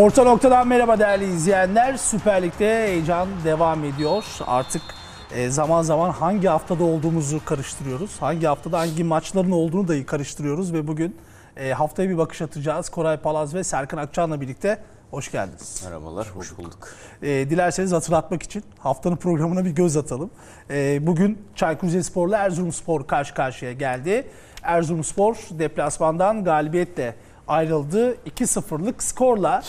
Orta noktadan merhaba değerli izleyenler. Süper Lig'de heyecan devam ediyor. Artık e, zaman zaman hangi haftada olduğumuzu karıştırıyoruz. Hangi haftada hangi maçların olduğunu da karıştırıyoruz ve bugün e, haftaya bir bakış atacağız. Koray Palaz ve Serkan Akçan'la birlikte Hoş geldiniz. Merhabalar, hoş bulduk. E, dilerseniz hatırlatmak için haftanın programına bir göz atalım. bugün Çaykur Rizespor Rizespor'la Erzurumspor karşı karşıya geldi. Erzurumspor deplasmandan galibiyetle ayrıldı. 2-0'lık skorla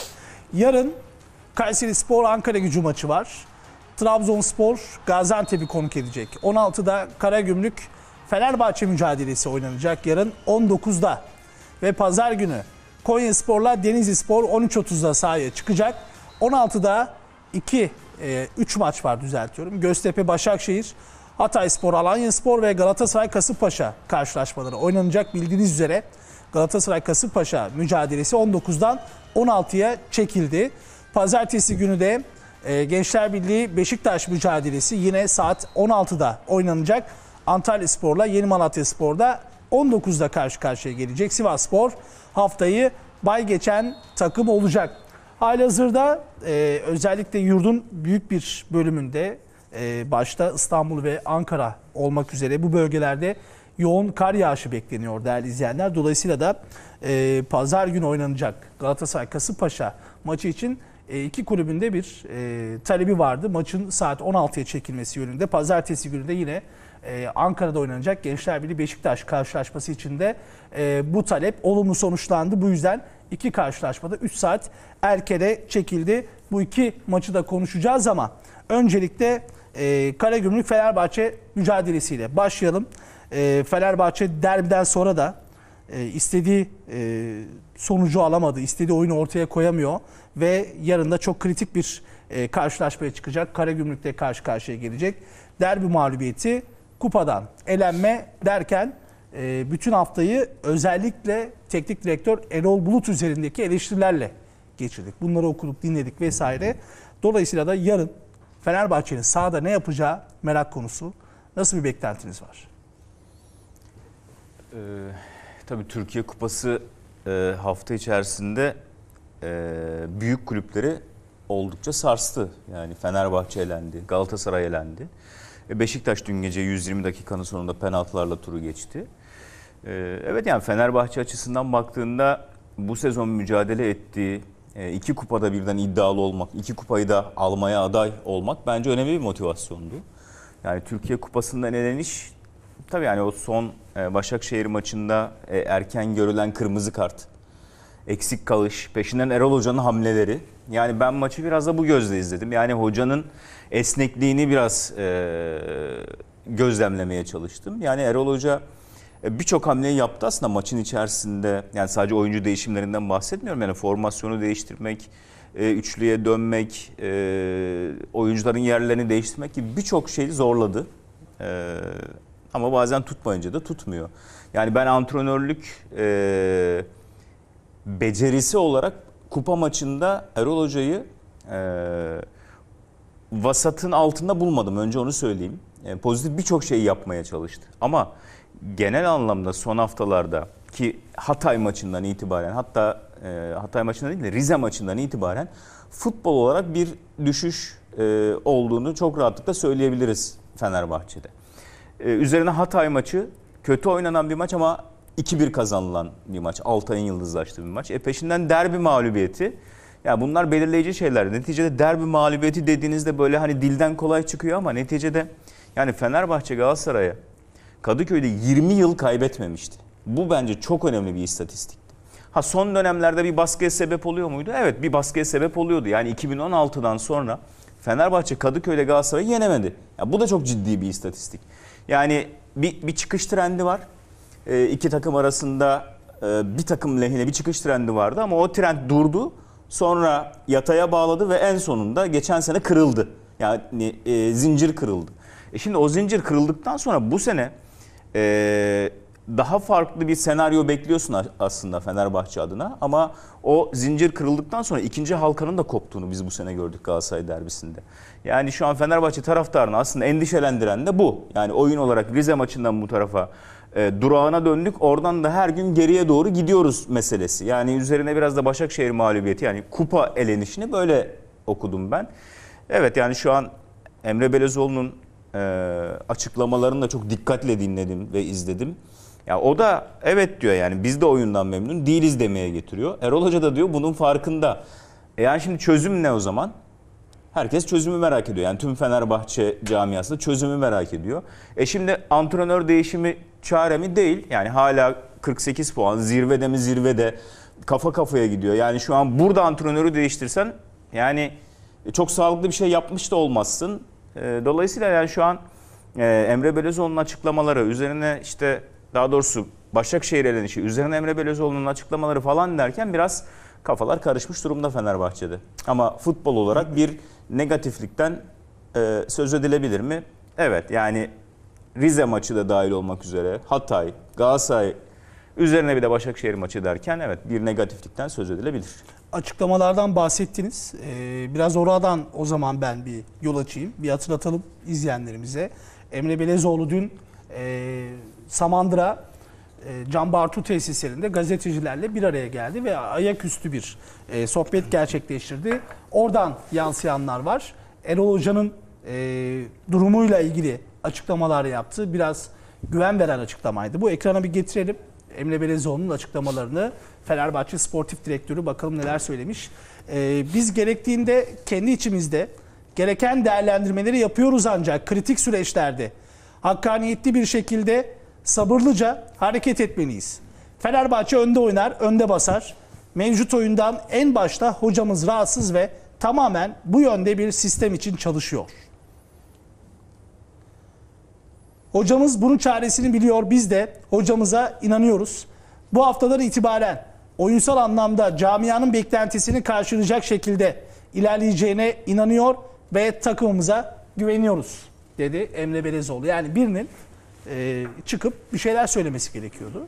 Yarın Kayseri Spor Ankara gücü maçı var. Trabzonspor Gaziantep'i konuk edecek. 16'da Karagümrük Fenerbahçe mücadelesi oynanacak yarın 19'da. Ve pazar günü Konya Spor'la Denizli Spor 13.30'da sahaya çıkacak. 16'da 2 3 maç var düzeltiyorum. Göztepe Başakşehir, Hatay Spor, Alanya Spor ve Galatasaray Kasımpaşa karşılaşmaları oynanacak bildiğiniz üzere. Galatasaray Kasımpaşa mücadelesi 19'dan 16'ya çekildi. Pazartesi günü de e, Gençler Birliği Beşiktaş mücadelesi yine saat 16'da oynanacak. Antalya Spor'la Yeni Malatya Spor'da 19'da karşı karşıya gelecek. Sivas Spor haftayı bay geçen takım olacak. Halihazırda e, özellikle yurdun büyük bir bölümünde e, başta İstanbul ve Ankara olmak üzere bu bölgelerde yoğun kar yağışı bekleniyor değerli izleyenler. Dolayısıyla da e, pazar günü oynanacak Galatasaray Kasımpaşa maçı için e, iki kulübünde bir e, talebi vardı. Maçın saat 16'ya çekilmesi yönünde. Pazartesi günü de yine e, Ankara'da oynanacak Gençler Birliği Beşiktaş karşılaşması için de e, bu talep olumlu sonuçlandı. Bu yüzden iki karşılaşmada 3 saat erkene çekildi. Bu iki maçı da konuşacağız ama öncelikle e, Karagümrük Fenerbahçe mücadelesiyle başlayalım e, Fenerbahçe derbiden sonra da e, istediği e, sonucu alamadı. istediği oyunu ortaya koyamıyor. Ve yarın da çok kritik bir e, karşılaşmaya çıkacak. Karagümrük'te karşı karşıya gelecek. Derbi mağlubiyeti kupadan elenme derken e, bütün haftayı özellikle teknik direktör Erol Bulut üzerindeki eleştirilerle geçirdik. Bunları okuduk, dinledik vesaire. Dolayısıyla da yarın Fenerbahçe'nin sahada ne yapacağı merak konusu. Nasıl bir beklentiniz var? Ee, tabii Türkiye Kupası e, hafta içerisinde e, büyük kulüpleri oldukça sarstı. Yani Fenerbahçe elendi, Galatasaray elendi. E, Beşiktaş dün gece 120 dakikanın sonunda penaltılarla turu geçti. E, evet yani Fenerbahçe açısından baktığında bu sezon mücadele ettiği e, iki kupada birden iddialı olmak, iki kupayı da almaya aday olmak bence önemli bir motivasyondu. Yani Türkiye Kupası'ndan eleniş tabii yani o son ee, Başakşehir maçında e, erken görülen kırmızı kart, eksik kalış, peşinden Erol Hoca'nın hamleleri. Yani ben maçı biraz da bu gözle izledim. Yani hocanın esnekliğini biraz e, gözlemlemeye çalıştım. Yani Erol Hoca e, birçok hamleyi yaptı aslında maçın içerisinde. Yani sadece oyuncu değişimlerinden bahsetmiyorum. Yani formasyonu değiştirmek, üçlüye dönmek, oyuncuların yerlerini değiştirmek gibi birçok şeyi zorladı. Ama bazen tutmayınca da tutmuyor. Yani ben antrenörlük e, becerisi olarak kupa maçında Erol Hoca'yı e, vasatın altında bulmadım. Önce onu söyleyeyim. E, pozitif birçok şeyi yapmaya çalıştı. Ama genel anlamda son haftalarda ki Hatay maçından itibaren hatta e, Hatay maçından değil de Rize maçından itibaren futbol olarak bir düşüş e, olduğunu çok rahatlıkla söyleyebiliriz Fenerbahçe'de. E, üzerine Hatay maçı kötü oynanan bir maç ama 2-1 kazanılan bir maç. Altay'ın yıldızlaştığı bir maç. E peşinden derbi mağlubiyeti. Ya yani bunlar belirleyici şeyler. Neticede derbi mağlubiyeti dediğinizde böyle hani dilden kolay çıkıyor ama neticede yani Fenerbahçe Galatasaray'a Kadıköy'de 20 yıl kaybetmemişti. Bu bence çok önemli bir istatistik. Ha son dönemlerde bir baskıya sebep oluyor muydu? Evet bir baskıya sebep oluyordu. Yani 2016'dan sonra Fenerbahçe Kadıköy'de Galatasaray'ı yenemedi. Ya bu da çok ciddi bir istatistik. Yani bir, bir çıkış trendi var. E, iki takım arasında e, bir takım lehine bir çıkış trendi vardı ama o trend durdu. Sonra yataya bağladı ve en sonunda geçen sene kırıldı. Yani e, zincir kırıldı. E şimdi o zincir kırıldıktan sonra bu sene e, daha farklı bir senaryo bekliyorsun aslında Fenerbahçe adına ama o zincir kırıldıktan sonra ikinci halkanın da koptuğunu biz bu sene gördük Galatasaray derbisinde. Yani şu an Fenerbahçe taraftarını aslında endişelendiren de bu. Yani oyun olarak Rize maçından bu tarafa e, durağına döndük. Oradan da her gün geriye doğru gidiyoruz meselesi. Yani üzerine biraz da Başakşehir mağlubiyeti yani kupa elenişini böyle okudum ben. Evet yani şu an Emre Belezoğlu'nun e, açıklamalarını da çok dikkatle dinledim ve izledim. Ya o da evet diyor yani biz de oyundan memnun değiliz demeye getiriyor. Erol Hoca da diyor bunun farkında. E yani şimdi çözüm ne o zaman? Herkes çözümü merak ediyor. Yani tüm Fenerbahçe camiası çözümü merak ediyor. E şimdi antrenör değişimi çare mi? Değil. Yani hala 48 puan zirvede mi zirvede kafa kafaya gidiyor. Yani şu an burada antrenörü değiştirsen yani çok sağlıklı bir şey yapmış da olmazsın. E, dolayısıyla yani şu an e, Emre Belözoğlu'nun açıklamaları üzerine işte daha doğrusu Başakşehir elenişi, üzerine Emre Belözoğlu'nun açıklamaları falan derken biraz kafalar karışmış durumda Fenerbahçe'de. Ama futbol olarak bir negatiflikten e, söz edilebilir mi? Evet yani Rize maçı da dahil olmak üzere Hatay, Galatasaray üzerine bir de Başakşehir maçı derken evet bir negatiflikten söz edilebilir. Açıklamalardan bahsettiniz. Ee, biraz oradan o zaman ben bir yol açayım. Bir hatırlatalım izleyenlerimize. Emre Belezoğlu dün e, Samandıra e, Can Bartu tesislerinde gazetecilerle bir araya geldi ve ayaküstü bir e, sohbet gerçekleştirdi. Oradan yansıyanlar var. Erol Hoca'nın e, durumuyla ilgili açıklamalar yaptı. Biraz güven veren açıklamaydı. Bu ekrana bir getirelim. Emre Belezoğlu'nun açıklamalarını Fenerbahçe Sportif Direktörü bakalım neler söylemiş. E, biz gerektiğinde kendi içimizde gereken değerlendirmeleri yapıyoruz ancak kritik süreçlerde hakkaniyetli bir şekilde sabırlıca hareket etmeliyiz. Fenerbahçe önde oynar, önde basar. Mevcut oyundan en başta hocamız rahatsız ve tamamen bu yönde bir sistem için çalışıyor. Hocamız bunun çaresini biliyor. Biz de hocamıza inanıyoruz. Bu haftadan itibaren oyunsal anlamda camianın beklentisini karşılayacak şekilde ilerleyeceğine inanıyor ve takımımıza güveniyoruz dedi Emre Belezoğlu. Yani birinin e, çıkıp bir şeyler söylemesi gerekiyordu.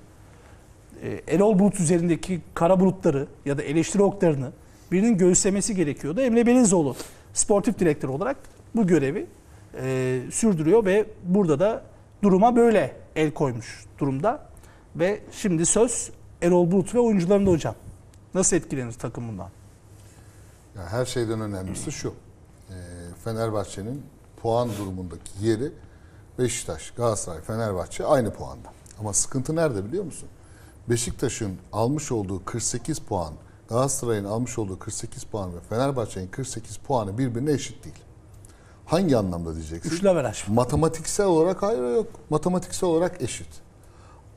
E, Erol Bulut üzerindeki kara bulutları ya da eleştiri oklarını birinin göğüslemesi gerekiyordu. Emre Belizoğlu sportif direktör olarak bu görevi e, sürdürüyor ve burada da duruma böyle el koymuş durumda. Ve şimdi söz Erol Bulut ve oyuncularında hocam. Nasıl etkilenir takım bundan? Ya her şeyden önemlisi şu. E, Fenerbahçe'nin puan durumundaki yeri Beşiktaş, Galatasaray, Fenerbahçe aynı puanda. Ama sıkıntı nerede biliyor musun? Beşiktaş'ın almış olduğu 48 puan, Galatasaray'ın almış olduğu 48 puan ve Fenerbahçe'nin 48 puanı birbirine eşit değil. Hangi anlamda diyeceksin? Üçlü veraj. Matematiksel olarak hayır yok. Matematiksel olarak eşit.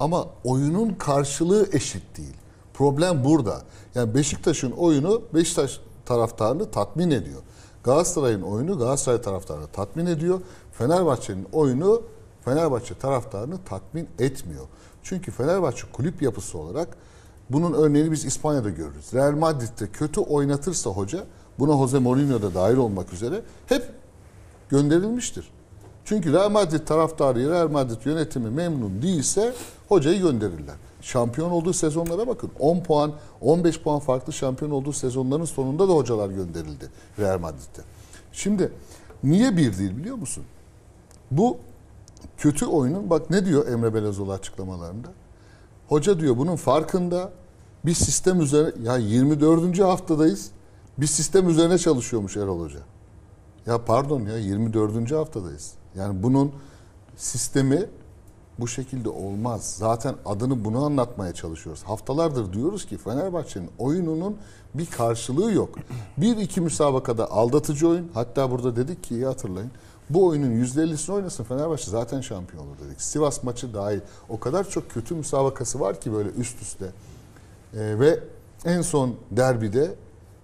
Ama oyunun karşılığı eşit değil. Problem burada. Yani Beşiktaş'ın oyunu Beşiktaş taraftarını tatmin ediyor. Galatasaray'ın oyunu Galatasaray taraftarını tatmin ediyor. Fenerbahçe'nin oyunu Fenerbahçe taraftarını tatmin etmiyor. Çünkü Fenerbahçe kulüp yapısı olarak bunun örneğini biz İspanya'da görürüz. Real Madrid'de kötü oynatırsa hoca buna Jose Mourinho da dahil olmak üzere hep gönderilmiştir. Çünkü Real Madrid taraftarı, Real Madrid yönetimi memnun değilse hocayı gönderirler. Şampiyon olduğu sezonlara bakın. 10 puan, 15 puan farklı şampiyon olduğu sezonların sonunda da hocalar gönderildi Real Madrid'de. Şimdi niye bir değil biliyor musun? Bu kötü oyunun bak ne diyor Emre Belezoğlu açıklamalarında? Hoca diyor bunun farkında bir sistem üzerine ya 24. haftadayız. Bir sistem üzerine çalışıyormuş Erol Hoca. Ya pardon ya 24. haftadayız. Yani bunun sistemi bu şekilde olmaz. Zaten adını bunu anlatmaya çalışıyoruz. Haftalardır diyoruz ki Fenerbahçe'nin oyununun bir karşılığı yok. Bir iki müsabakada aldatıcı oyun. Hatta burada dedik ki iyi hatırlayın. Bu oyunun %50'sini oynasın Fenerbahçe zaten şampiyon olur dedik. Sivas maçı dahil o kadar çok kötü müsabakası var ki böyle üst üste. E, ve en son derbide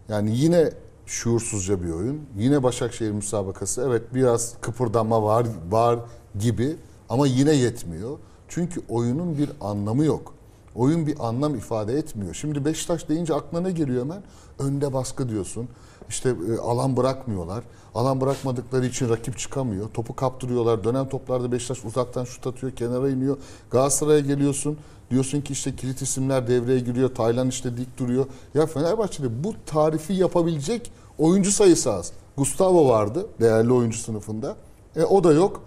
yani yine şuursuzca bir oyun. Yine Başakşehir müsabakası. Evet biraz kıpırdanma var var gibi ama yine yetmiyor. Çünkü oyunun bir anlamı yok. Oyun bir anlam ifade etmiyor. Şimdi Beşiktaş deyince aklına ne geliyor hemen? Önde baskı diyorsun. İşte e, alan bırakmıyorlar. Alan bırakmadıkları için rakip çıkamıyor. Topu kaptırıyorlar. Dönen toplarda Beşiktaş uzaktan şut atıyor, kenara iniyor. Galatasaray'a geliyorsun. Diyorsun ki işte kilit isimler devreye giriyor. Taylan işte dik duruyor. Ya Fenerbahçe'de bu tarifi yapabilecek oyuncu sayısı az. Gustavo vardı değerli oyuncu sınıfında. E, o da yok.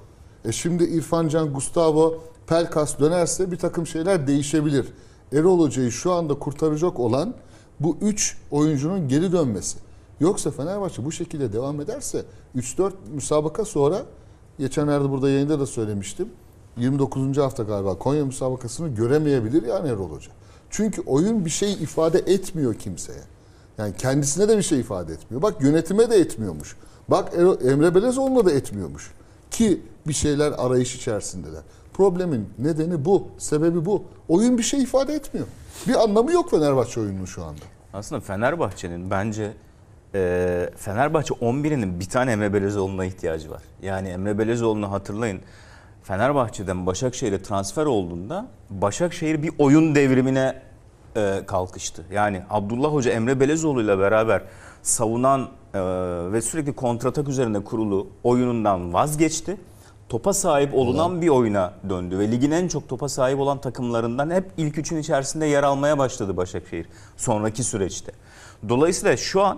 E, şimdi İrfan Can, Gustavo, Pelkas dönerse bir takım şeyler değişebilir. Erol Hoca'yı şu anda kurtaracak olan bu 3 oyuncunun geri dönmesi. Yoksa Fenerbahçe bu şekilde devam ederse 3-4 müsabaka sonra geçenlerde burada yayında da söylemiştim. 29. hafta galiba Konya müsabakasını göremeyebilir yani Erol Hoca. Çünkü oyun bir şey ifade etmiyor kimseye. Yani kendisine de bir şey ifade etmiyor. Bak yönetime de etmiyormuş. Bak Emre Belezoğlu'na da etmiyormuş. Ki bir şeyler arayış içerisindeler. Problemin nedeni bu. Sebebi bu. Oyun bir şey ifade etmiyor. Bir anlamı yok Fenerbahçe oyununun şu anda. Aslında Fenerbahçe'nin bence e, Fenerbahçe 11'inin bir tane Emre Belezoğlu'na ihtiyacı var. Yani Emre Belezoğlu'nu hatırlayın. Fenerbahçe'den Başakşehir'e transfer olduğunda Başakşehir bir oyun devrimine e, kalkıştı. Yani Abdullah Hoca Emre Belezoğlu ile beraber savunan e, ve sürekli kontratak üzerine kurulu oyunundan vazgeçti. Topa sahip olunan bir oyuna döndü ve ligin en çok topa sahip olan takımlarından hep ilk üçün içerisinde yer almaya başladı Başakşehir sonraki süreçte. Dolayısıyla şu an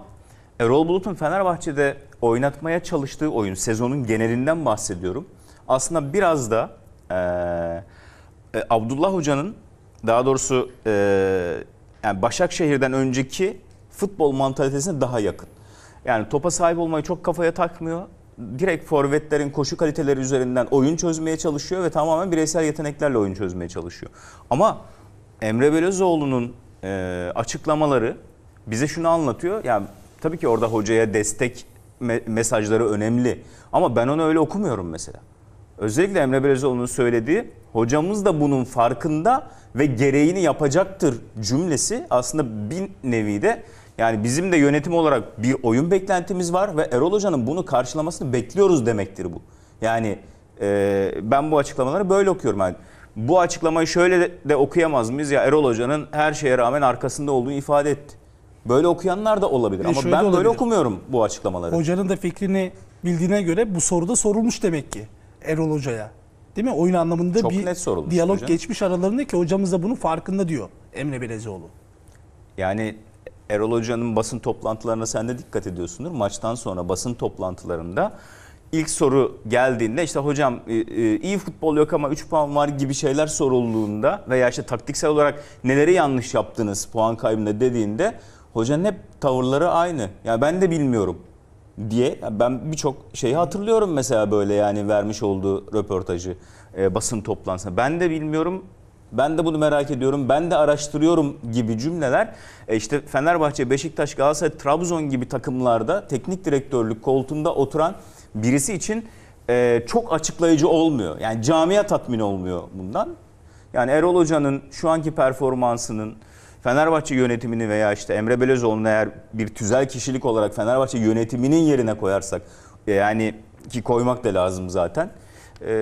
Erol Bulut'un Fenerbahçe'de oynatmaya çalıştığı oyun, sezonun genelinden bahsediyorum. Aslında biraz da e, Abdullah Hoca'nın daha doğrusu e, yani Başakşehir'den önceki futbol mantalitesine daha yakın. Yani topa sahip olmayı çok kafaya takmıyor. Direkt forvetlerin koşu kaliteleri üzerinden oyun çözmeye çalışıyor ve tamamen bireysel yeteneklerle oyun çözmeye çalışıyor. Ama Emre Belözoğlu'nun e, açıklamaları bize şunu anlatıyor. Yani Tabii ki orada hocaya destek mesajları önemli. Ama ben onu öyle okumuyorum mesela. Özellikle Emre Belezoğlu'nun söylediği hocamız da bunun farkında ve gereğini yapacaktır cümlesi aslında bir nevi de yani bizim de yönetim olarak bir oyun beklentimiz var ve Erol Hoca'nın bunu karşılamasını bekliyoruz demektir bu. Yani e, ben bu açıklamaları böyle okuyorum. Yani bu açıklamayı şöyle de, de okuyamaz mıyız? Ya Erol Hoca'nın her şeye rağmen arkasında olduğunu ifade etti. Böyle okuyanlar da olabilir ama ben olabilir. böyle okumuyorum bu açıklamaları. Hocanın da fikrini bildiğine göre bu soruda sorulmuş demek ki Erol Hoca'ya. Değil mi? Oyun anlamında Çok bir net diyalog hocam. geçmiş aralarında ki hocamız da bunun farkında diyor Emre Belezoğlu. Yani Erol Hoca'nın basın toplantılarına sen de dikkat ediyorsundur. Maçtan sonra basın toplantılarında ilk soru geldiğinde işte hocam e, e, iyi futbol yok ama 3 puan var gibi şeyler sorulduğunda veya işte taktiksel olarak neleri yanlış yaptınız puan kaybında dediğinde Hocanın hep tavırları aynı. Ya ben de bilmiyorum diye ben birçok şeyi hatırlıyorum mesela böyle yani vermiş olduğu röportajı e, basın toplantısında. Ben de bilmiyorum, ben de bunu merak ediyorum, ben de araştırıyorum gibi cümleler. E işte Fenerbahçe, Beşiktaş, Galatasaray, Trabzon gibi takımlarda teknik direktörlük koltuğunda oturan birisi için e, çok açıklayıcı olmuyor. Yani camia tatmin olmuyor bundan. Yani Erol Hoca'nın şu anki performansının Fenerbahçe yönetimini veya işte Emre Belözoğlu'nu eğer bir tüzel kişilik olarak Fenerbahçe yönetiminin yerine koyarsak e, yani ki koymak da lazım zaten. E,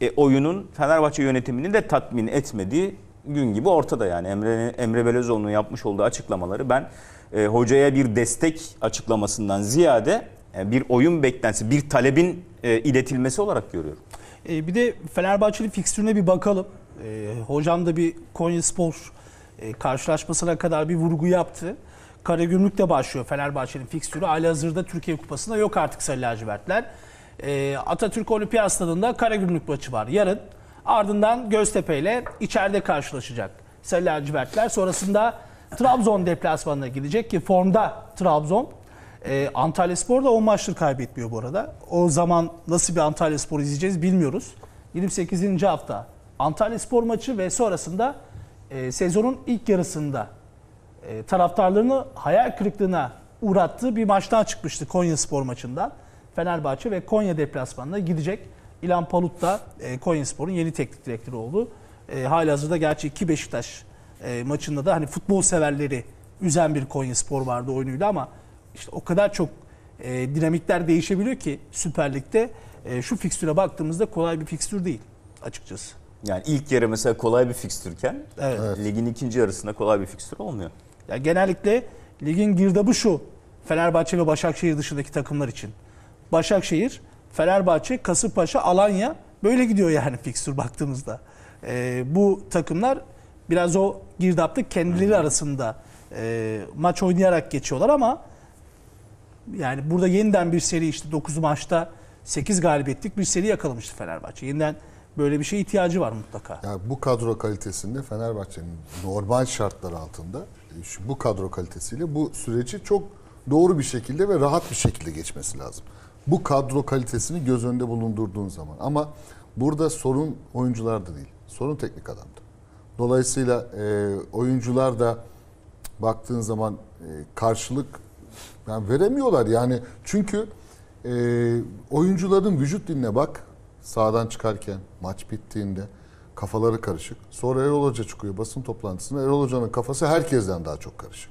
e, oyunun Fenerbahçe yönetimini de tatmin etmediği gün gibi ortada yani. Emre, Emre Belözoğlu'nun yapmış olduğu açıklamaları ben e, hocaya bir destek açıklamasından ziyade e, bir oyun beklentisi, bir talebin e, iletilmesi olarak görüyorum. E, bir de Fenerbahçeli fikstürüne bir bakalım. E, hocam da bir Konya Spor e, karşılaşmasına kadar bir vurgu yaptı. Karagümrük de başlıyor Fenerbahçe'nin fikstürü. Halihazırda Türkiye Kupası'nda yok artık Sarı Lacivertler. E, Atatürk Olimpiyat Stadı'nda Karagümrük maçı var yarın. Ardından Göztepe ile içeride karşılaşacak Sarı Lacivertler. Sonrasında Trabzon deplasmanına gidecek ki formda Trabzon. E, Antalya Spor da 10 maçtır kaybetmiyor bu arada. O zaman nasıl bir Antalya Spor izleyeceğiz bilmiyoruz. 28. hafta Antalya Spor maçı ve sonrasında e, sezonun ilk yarısında e, taraftarlarını hayal kırıklığına uğrattığı bir maçtan çıkmıştı Konya Spor maçından. Fenerbahçe ve Konya deplasmanına gidecek. İlan Palut da e, Konya Spor'un yeni teknik direktörü oldu. E, hali hazırda gerçi iki Beşiktaş e, maçında da hani futbol severleri üzen bir Konya Spor vardı oyunuyla ama işte o kadar çok e, dinamikler değişebiliyor ki Süper Lig'de e, şu fikstüre baktığımızda kolay bir fikstür değil açıkçası. Yani ilk yarı mesela kolay bir fikstürken evet. ligin ikinci yarısında kolay bir fikstür olmuyor. Ya genellikle ligin girdabı şu. Fenerbahçe ve Başakşehir dışındaki takımlar için. Başakşehir, Fenerbahçe, Kasımpaşa, Alanya böyle gidiyor yani fikstür baktığımızda. Ee, bu takımlar biraz o girdapta kendileri hmm. arasında e, maç oynayarak geçiyorlar ama yani burada yeniden bir seri işte 9 maçta 8 galibiyetlik bir seri yakalamıştı Fenerbahçe. Yeniden Böyle bir şeye ihtiyacı var mutlaka. Yani bu kadro kalitesinde Fenerbahçe'nin normal şartlar altında e, şu, bu kadro kalitesiyle bu süreci çok doğru bir şekilde ve rahat bir şekilde geçmesi lazım. Bu kadro kalitesini göz önünde bulundurduğun zaman. Ama burada sorun oyuncularda değil. Sorun teknik adamdı. Dolayısıyla e, oyuncular da baktığın zaman e, karşılık yani veremiyorlar. Yani çünkü e, oyuncuların vücut diline bak Sağdan çıkarken maç bittiğinde kafaları karışık. Sonra Erol Hoca çıkıyor basın toplantısında Erol Hoca'nın kafası herkesten daha çok karışık.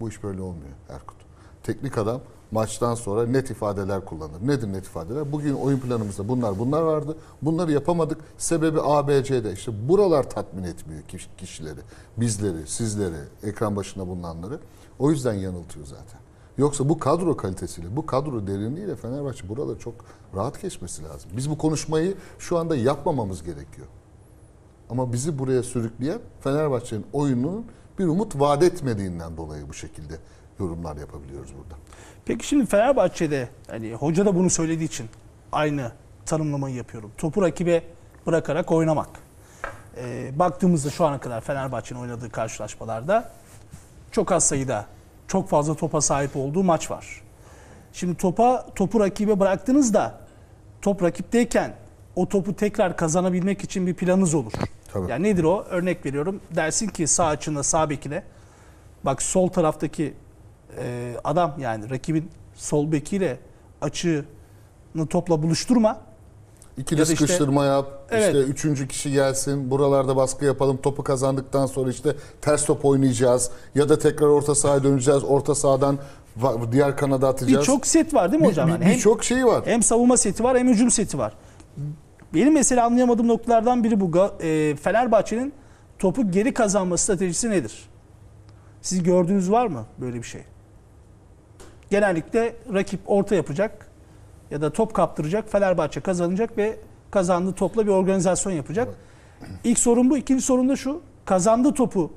Bu iş böyle olmuyor Erkut. Teknik adam maçtan sonra net ifadeler kullanır. Nedir net ifadeler? Bugün oyun planımızda bunlar bunlar vardı. Bunları yapamadık. Sebebi ABC'de. İşte buralar tatmin etmiyor kişileri. Bizleri, sizleri, ekran başında bulunanları. O yüzden yanıltıyor zaten. Yoksa bu kadro kalitesiyle, bu kadro derinliğiyle Fenerbahçe burada çok rahat geçmesi lazım. Biz bu konuşmayı şu anda yapmamamız gerekiyor. Ama bizi buraya sürükleyen Fenerbahçe'nin oyununun bir umut vaat etmediğinden dolayı bu şekilde yorumlar yapabiliyoruz burada. Peki şimdi Fenerbahçe'de hani hoca da bunu söylediği için aynı tanımlamayı yapıyorum. Topu rakibe bırakarak oynamak. E, baktığımızda şu ana kadar Fenerbahçe'nin oynadığı karşılaşmalarda çok az sayıda çok fazla topa sahip olduğu maç var. Şimdi topa topu rakibe bıraktınız da top rakipteyken o topu tekrar kazanabilmek için bir planınız olur. Tabii. Yani nedir o? Örnek veriyorum. Dersin ki sağ açında sağ bekine bak sol taraftaki e, adam yani rakibin sol bekiyle açığını topla buluşturma. İkili ya sıkıştırma işte, yap. Evet. İşte üçüncü kişi gelsin, buralarda baskı yapalım, topu kazandıktan sonra işte ters top oynayacağız ya da tekrar orta sahaya döneceğiz, orta sahadan diğer kanada atacağız. Birçok set var değil mi hocam? bir, bir, bir çok şey var. Hem savunma seti var hem hücum seti var. Benim mesela anlayamadığım noktalardan biri bu. E, Fenerbahçe'nin topu geri kazanma stratejisi nedir? Siz gördüğünüz var mı böyle bir şey? Genellikle rakip orta yapacak ya da top kaptıracak, Fenerbahçe kazanacak ve Kazandı topla bir organizasyon yapacak. İlk sorun bu. İkinci sorun da şu. Kazandı topu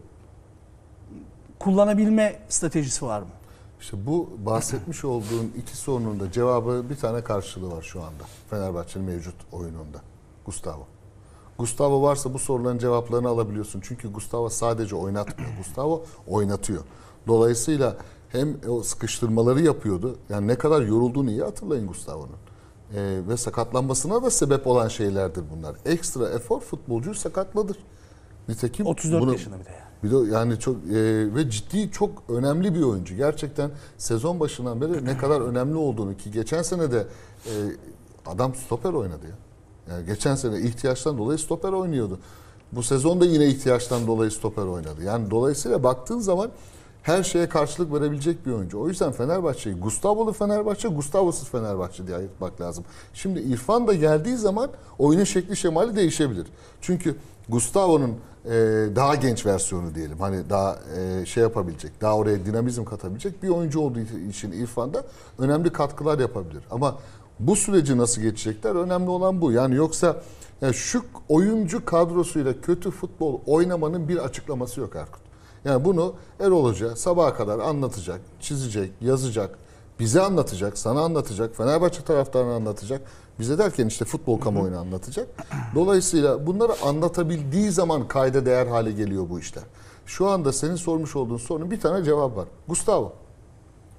kullanabilme stratejisi var mı? İşte bu bahsetmiş olduğum iki sorunun da cevabı bir tane karşılığı var şu anda. Fenerbahçe'nin mevcut oyununda. Gustavo. Gustavo varsa bu soruların cevaplarını alabiliyorsun. Çünkü Gustavo sadece oynatmıyor. Gustavo oynatıyor. Dolayısıyla hem o sıkıştırmaları yapıyordu. Yani ne kadar yorulduğunu iyi hatırlayın Gustavo'nun e, ve sakatlanmasına da sebep olan şeylerdir bunlar. Ekstra efor futbolcuyu sakatladır. Nitekim 34 bunu, yaşında bir de yani. Bir de yani çok e, ve ciddi çok önemli bir oyuncu. Gerçekten sezon başından beri ne kadar önemli olduğunu ki geçen sene de e, adam stoper oynadı ya. Yani geçen sene ihtiyaçtan dolayı stoper oynuyordu. Bu sezonda yine ihtiyaçtan dolayı stoper oynadı. Yani dolayısıyla baktığın zaman her şeye karşılık verebilecek bir oyuncu. O yüzden Fenerbahçe'yi Gustavo'lu Fenerbahçe, Gustavo'suz Fenerbahçe diye ayırtmak lazım. Şimdi İrfan da geldiği zaman oyunun şekli şemali değişebilir. Çünkü Gustavo'nun e, daha genç versiyonu diyelim. Hani daha e, şey yapabilecek, daha oraya dinamizm katabilecek bir oyuncu olduğu için İrfan da önemli katkılar yapabilir. Ama bu süreci nasıl geçecekler önemli olan bu. Yani yoksa yani şu oyuncu kadrosuyla kötü futbol oynamanın bir açıklaması yok Erkut. Yani bunu Erol Hoca sabaha kadar anlatacak, çizecek, yazacak, bize anlatacak, sana anlatacak, Fenerbahçe taraftarına anlatacak. Bize derken işte futbol kamuoyunu anlatacak. Dolayısıyla bunları anlatabildiği zaman kayda değer hale geliyor bu işler. Şu anda senin sormuş olduğun sorunun bir tane cevap var. Gustavo.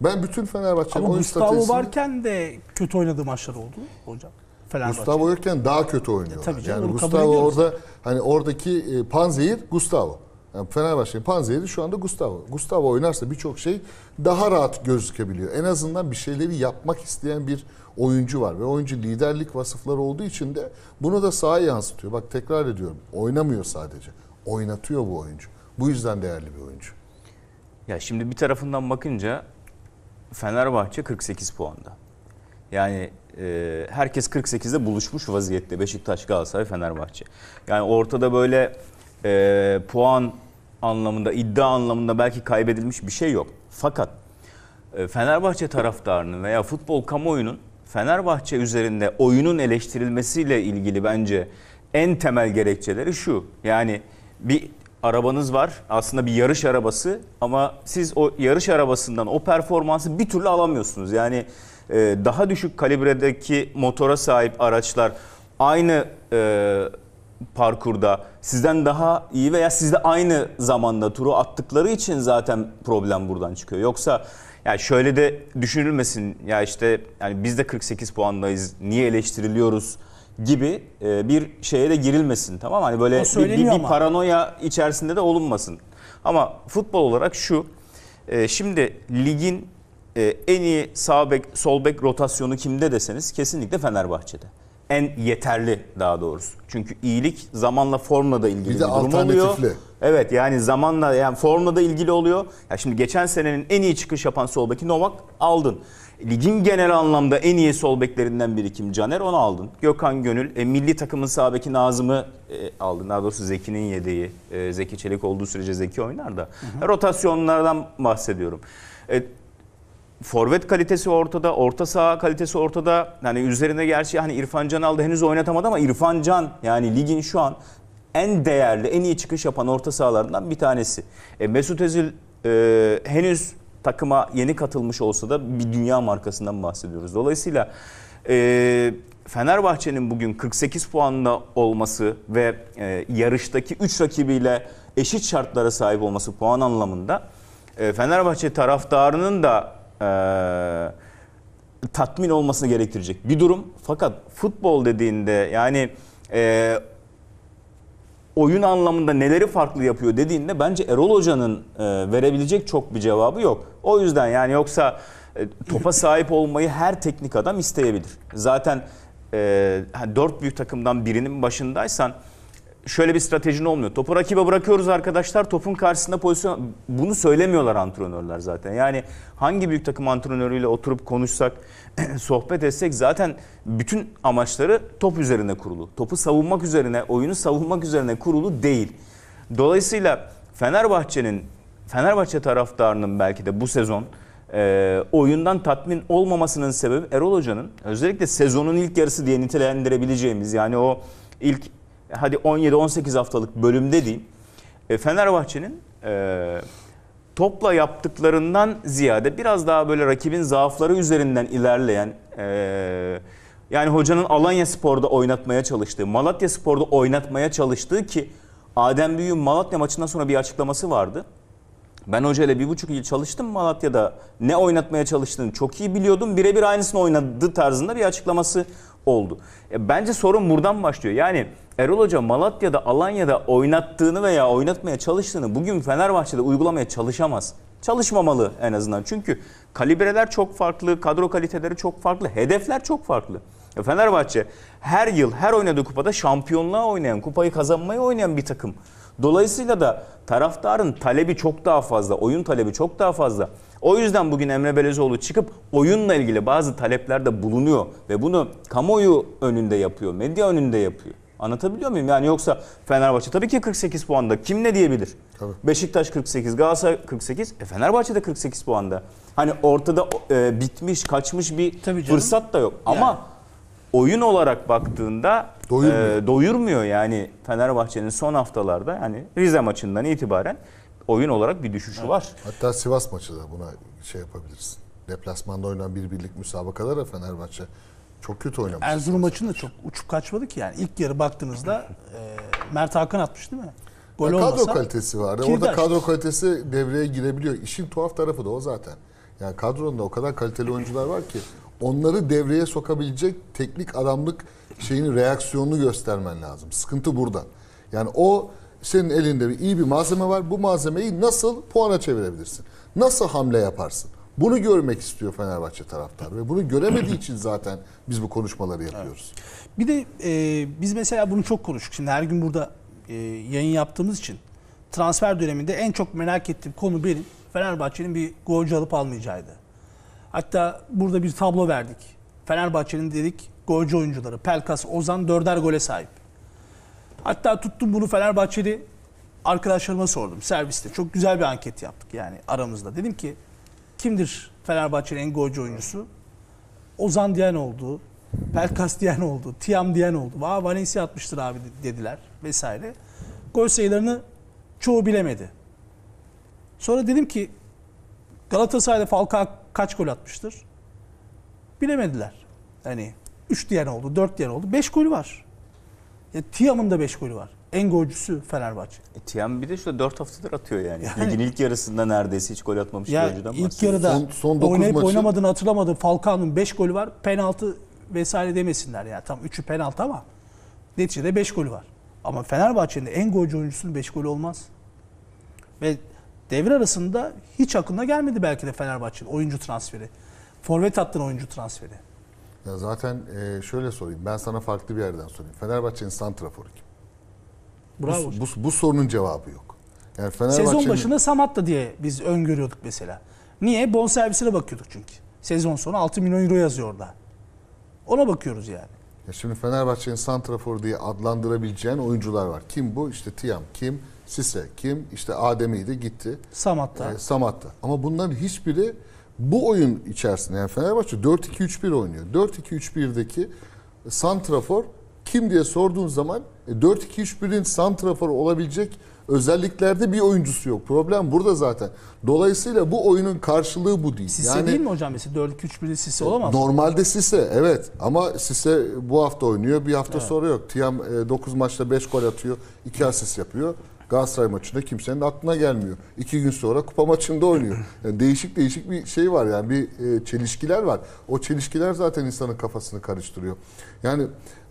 Ben bütün Fenerbahçe'nin oyun Gustavo stratejisini... varken de kötü oynadığı maçlar oldu hocam. Gustavo yokken daha kötü oynuyorlar. E, tabii canım, yani Gustavo orada hani oradaki e, panzehir Gustavo. Yani Fenerbahçe'nin panzehiri şu anda Gustavo. Gustavo oynarsa birçok şey daha rahat gözükebiliyor. En azından bir şeyleri yapmak isteyen bir oyuncu var. Ve oyuncu liderlik vasıfları olduğu için de bunu da sahaya yansıtıyor. Bak tekrar ediyorum. Oynamıyor sadece. Oynatıyor bu oyuncu. Bu yüzden değerli bir oyuncu. Ya şimdi bir tarafından bakınca Fenerbahçe 48 puanda. Yani e, herkes 48'de buluşmuş vaziyette Beşiktaş, Galatasaray, Fenerbahçe. Yani ortada böyle e, puan anlamında, iddia anlamında belki kaybedilmiş bir şey yok. Fakat e, Fenerbahçe taraftarının veya futbol kamuoyunun Fenerbahçe üzerinde oyunun eleştirilmesiyle ilgili bence en temel gerekçeleri şu. Yani bir arabanız var. Aslında bir yarış arabası ama siz o yarış arabasından o performansı bir türlü alamıyorsunuz. Yani e, daha düşük kalibredeki motora sahip araçlar aynı e, parkurda sizden daha iyi veya sizde aynı zamanda turu attıkları için zaten problem buradan çıkıyor. Yoksa yani şöyle de düşünülmesin ya işte yani biz de 48 puandayız niye eleştiriliyoruz gibi e, bir şeye de girilmesin tamam hani böyle bir, bir, bir ama. paranoya içerisinde de olunmasın. Ama futbol olarak şu e, şimdi ligin e, en iyi sağ bek sol bek rotasyonu kimde deseniz kesinlikle Fenerbahçe'de en yeterli daha doğrusu. Çünkü iyilik zamanla formla da ilgili bir, bir durum oluyor. Evet yani zamanla yani formla da ilgili oluyor. Ya şimdi geçen senenin en iyi çıkış yapan sol beki Novak aldın. Ligin genel anlamda en iyi sol beklerinden biri kim? Caner onu aldın. Gökhan Gönül, e, milli takımın sağ beki Nazım'ı e, aldın. Daha doğrusu Zeki'nin yedeği. E, Zeki Çelik olduğu sürece Zeki oynar da. Hı hı. Rotasyonlardan bahsediyorum. E, forvet kalitesi ortada, orta saha kalitesi ortada. Yani üzerine gerçi hani İrfan Can aldı henüz oynatamadı ama İrfan Can yani ligin şu an en değerli, en iyi çıkış yapan orta sahalarından bir tanesi. E, Mesut Özil e, henüz takıma yeni katılmış olsa da bir dünya markasından bahsediyoruz. Dolayısıyla e, Fenerbahçe'nin bugün 48 puanla olması ve e, yarıştaki 3 rakibiyle eşit şartlara sahip olması puan anlamında e, Fenerbahçe taraftarının da e, tatmin olmasını gerektirecek bir durum. Fakat futbol dediğinde yani e, oyun anlamında neleri farklı yapıyor dediğinde bence Erol Hoca'nın e, verebilecek çok bir cevabı yok. O yüzden yani yoksa e, topa sahip olmayı her teknik adam isteyebilir. Zaten e, dört büyük takımdan birinin başındaysan şöyle bir stratejin olmuyor. Topu rakibe bırakıyoruz arkadaşlar. Topun karşısında pozisyon bunu söylemiyorlar antrenörler zaten. Yani hangi büyük takım antrenörüyle oturup konuşsak, sohbet etsek zaten bütün amaçları top üzerine kurulu. Topu savunmak üzerine, oyunu savunmak üzerine kurulu değil. Dolayısıyla Fenerbahçe'nin Fenerbahçe taraftarının belki de bu sezon e, oyundan tatmin olmamasının sebebi Erol Hoca'nın özellikle sezonun ilk yarısı diye nitelendirebileceğimiz yani o ilk e, hadi 17-18 haftalık bölümde diyeyim. E, Fenerbahçe'nin e, topla yaptıklarından ziyade biraz daha böyle rakibin zaafları üzerinden ilerleyen e, yani hocanın Alanya Spor'da oynatmaya çalıştığı, Malatya Spor'da oynatmaya çalıştığı ki Adem Büyük'ün Malatya maçından sonra bir açıklaması vardı. Ben hocayla bir buçuk yıl çalıştım Malatya'da. Ne oynatmaya çalıştığını çok iyi biliyordum. Birebir aynısını oynadı tarzında bir açıklaması oldu. E, bence sorun buradan başlıyor. Yani Erol Hoca Malatya'da, Alanya'da oynattığını veya oynatmaya çalıştığını bugün Fenerbahçe'de uygulamaya çalışamaz. Çalışmamalı en azından. Çünkü kalibreler çok farklı, kadro kaliteleri çok farklı, hedefler çok farklı. E, Fenerbahçe her yıl her oynadığı kupada şampiyonluğa oynayan, kupayı kazanmayı oynayan bir takım. Dolayısıyla da taraftarın talebi çok daha fazla, oyun talebi çok daha fazla. O yüzden bugün Emre Belezoğlu çıkıp oyunla ilgili bazı taleplerde bulunuyor ve bunu kamuoyu önünde yapıyor, medya önünde yapıyor. Anlatabiliyor muyum? Yani yoksa Fenerbahçe tabii ki 48 puanda. Kim ne diyebilir? Tabii. Beşiktaş 48, Galatasaray 48. E Fenerbahçe de 48 puanda. Hani ortada e, bitmiş, kaçmış bir tabii canım. fırsat da yok. Yani. Ama oyun olarak baktığında e, doyurmuyor, e, doyurmuyor yani Fenerbahçe'nin son haftalarda yani Rize maçından itibaren oyun olarak bir düşüşü evet. var. Hatta Sivas maçı da buna şey yapabilirsin. Deplasmanda oynanan bir birlik müsabakada da Fenerbahçe çok kötü oynamış. Erzurum maçında çok uçup kaçmadı ki yani. ilk yarı baktığınızda e, Mert Hakan atmış değil mi? Gol ya kadro olmasa, kalitesi vardı. Kirdaş. Orada kadro kalitesi devreye girebiliyor. İşin tuhaf tarafı da o zaten. Yani kadronda o kadar kaliteli oyuncular var ki onları devreye sokabilecek teknik adamlık şeyini reaksiyonunu göstermen lazım. Sıkıntı burada. Yani o senin elinde bir, iyi bir malzeme var. Bu malzemeyi nasıl puana çevirebilirsin? Nasıl hamle yaparsın? Bunu görmek istiyor Fenerbahçe taraftarı ve bunu göremediği için zaten biz bu konuşmaları yapıyoruz. Evet. Bir de e, biz mesela bunu çok konuştuk. Şimdi her gün burada e, yayın yaptığımız için transfer döneminde en çok merak ettiğim konu benim Fenerbahçe'nin bir golcü alıp almayacağıydı. Hatta burada bir tablo verdik. Fenerbahçe'nin dedik golcü oyuncuları Pelkas, Ozan dörder gole sahip. Hatta tuttum bunu Fenerbahçeli arkadaşlarıma sordum serviste. Çok güzel bir anket yaptık yani aramızda. Dedim ki kimdir Fenerbahçe'nin en golcü oyuncusu? Ozan diyen oldu, Pelkas diyen oldu, Tiam diyen oldu. va Valencia atmıştır abi dediler vesaire. Gol sayılarını çoğu bilemedi. Sonra dedim ki Galatasaray'da Falcao kaç gol atmıştır? Bilemediler. Hani 3 diyen oldu, 4 diyen oldu. 5 golü var. Ya Tiam'ın da 5 golü var. En golcüsü Fenerbahçe. E, Tiam bir de şurada 4 haftadır atıyor yani. yani Ligin ilk yarısında neredeyse hiç gol atmamış ya, bir oyuncudan İlk yarıda son, son 9 oynayıp maçı... oynamadığını hatırlamadım. Falcao'nun 5 golü var. Penaltı vesaire demesinler ya. Tam 3'ü penaltı ama neticede 5 golü var. Ama Fenerbahçe'nin en golcü oyuncusunun 5 golü olmaz. Ve devre arasında hiç aklına gelmedi belki de Fenerbahçe'nin oyuncu transferi. Forvet attın oyuncu transferi. Ya zaten e, şöyle sorayım. Ben sana farklı bir yerden sorayım. Fenerbahçe'nin santraforu kim? Bravo. Bu, bu, bu sorunun cevabı yok. Yani Sezon başında Samat'ta diye biz öngörüyorduk mesela. Niye? Bon servisine bakıyorduk çünkü. Sezon sonu 6 milyon euro yazıyor orada. Ona bakıyoruz yani. Ya şimdi Fenerbahçe'nin santrafor diye adlandırabileceğin oyuncular var. Kim bu? İşte Tiam kim? Sise kim? İşte Adem'iydi gitti. Samat'ta. Ee, Samat'ta. Ama bunların hiçbiri bu oyun içerisinde yani Fenerbahçe 4-2-3-1 oynuyor. 4-2-3-1'deki santrafor kim diye sorduğun zaman 4-2-3-1'in e, santrafor olabilecek özelliklerde bir oyuncusu yok. Problem burada zaten. Dolayısıyla bu oyunun karşılığı bu değil. Sise yani, değil mi hocam? Mesela 4-2-3-1'in Sise olamaz Normalde Sise evet. Ama Sise bu hafta oynuyor. Bir hafta evet. sonra yok. Tiam 9 e, maçta 5 gol atıyor. 2 asist yapıyor. Galatasaray maçında kimsenin aklına gelmiyor. İki gün sonra kupa maçında oynuyor. Yani değişik değişik bir şey var yani bir e, çelişkiler var. O çelişkiler zaten insanın kafasını karıştırıyor. Yani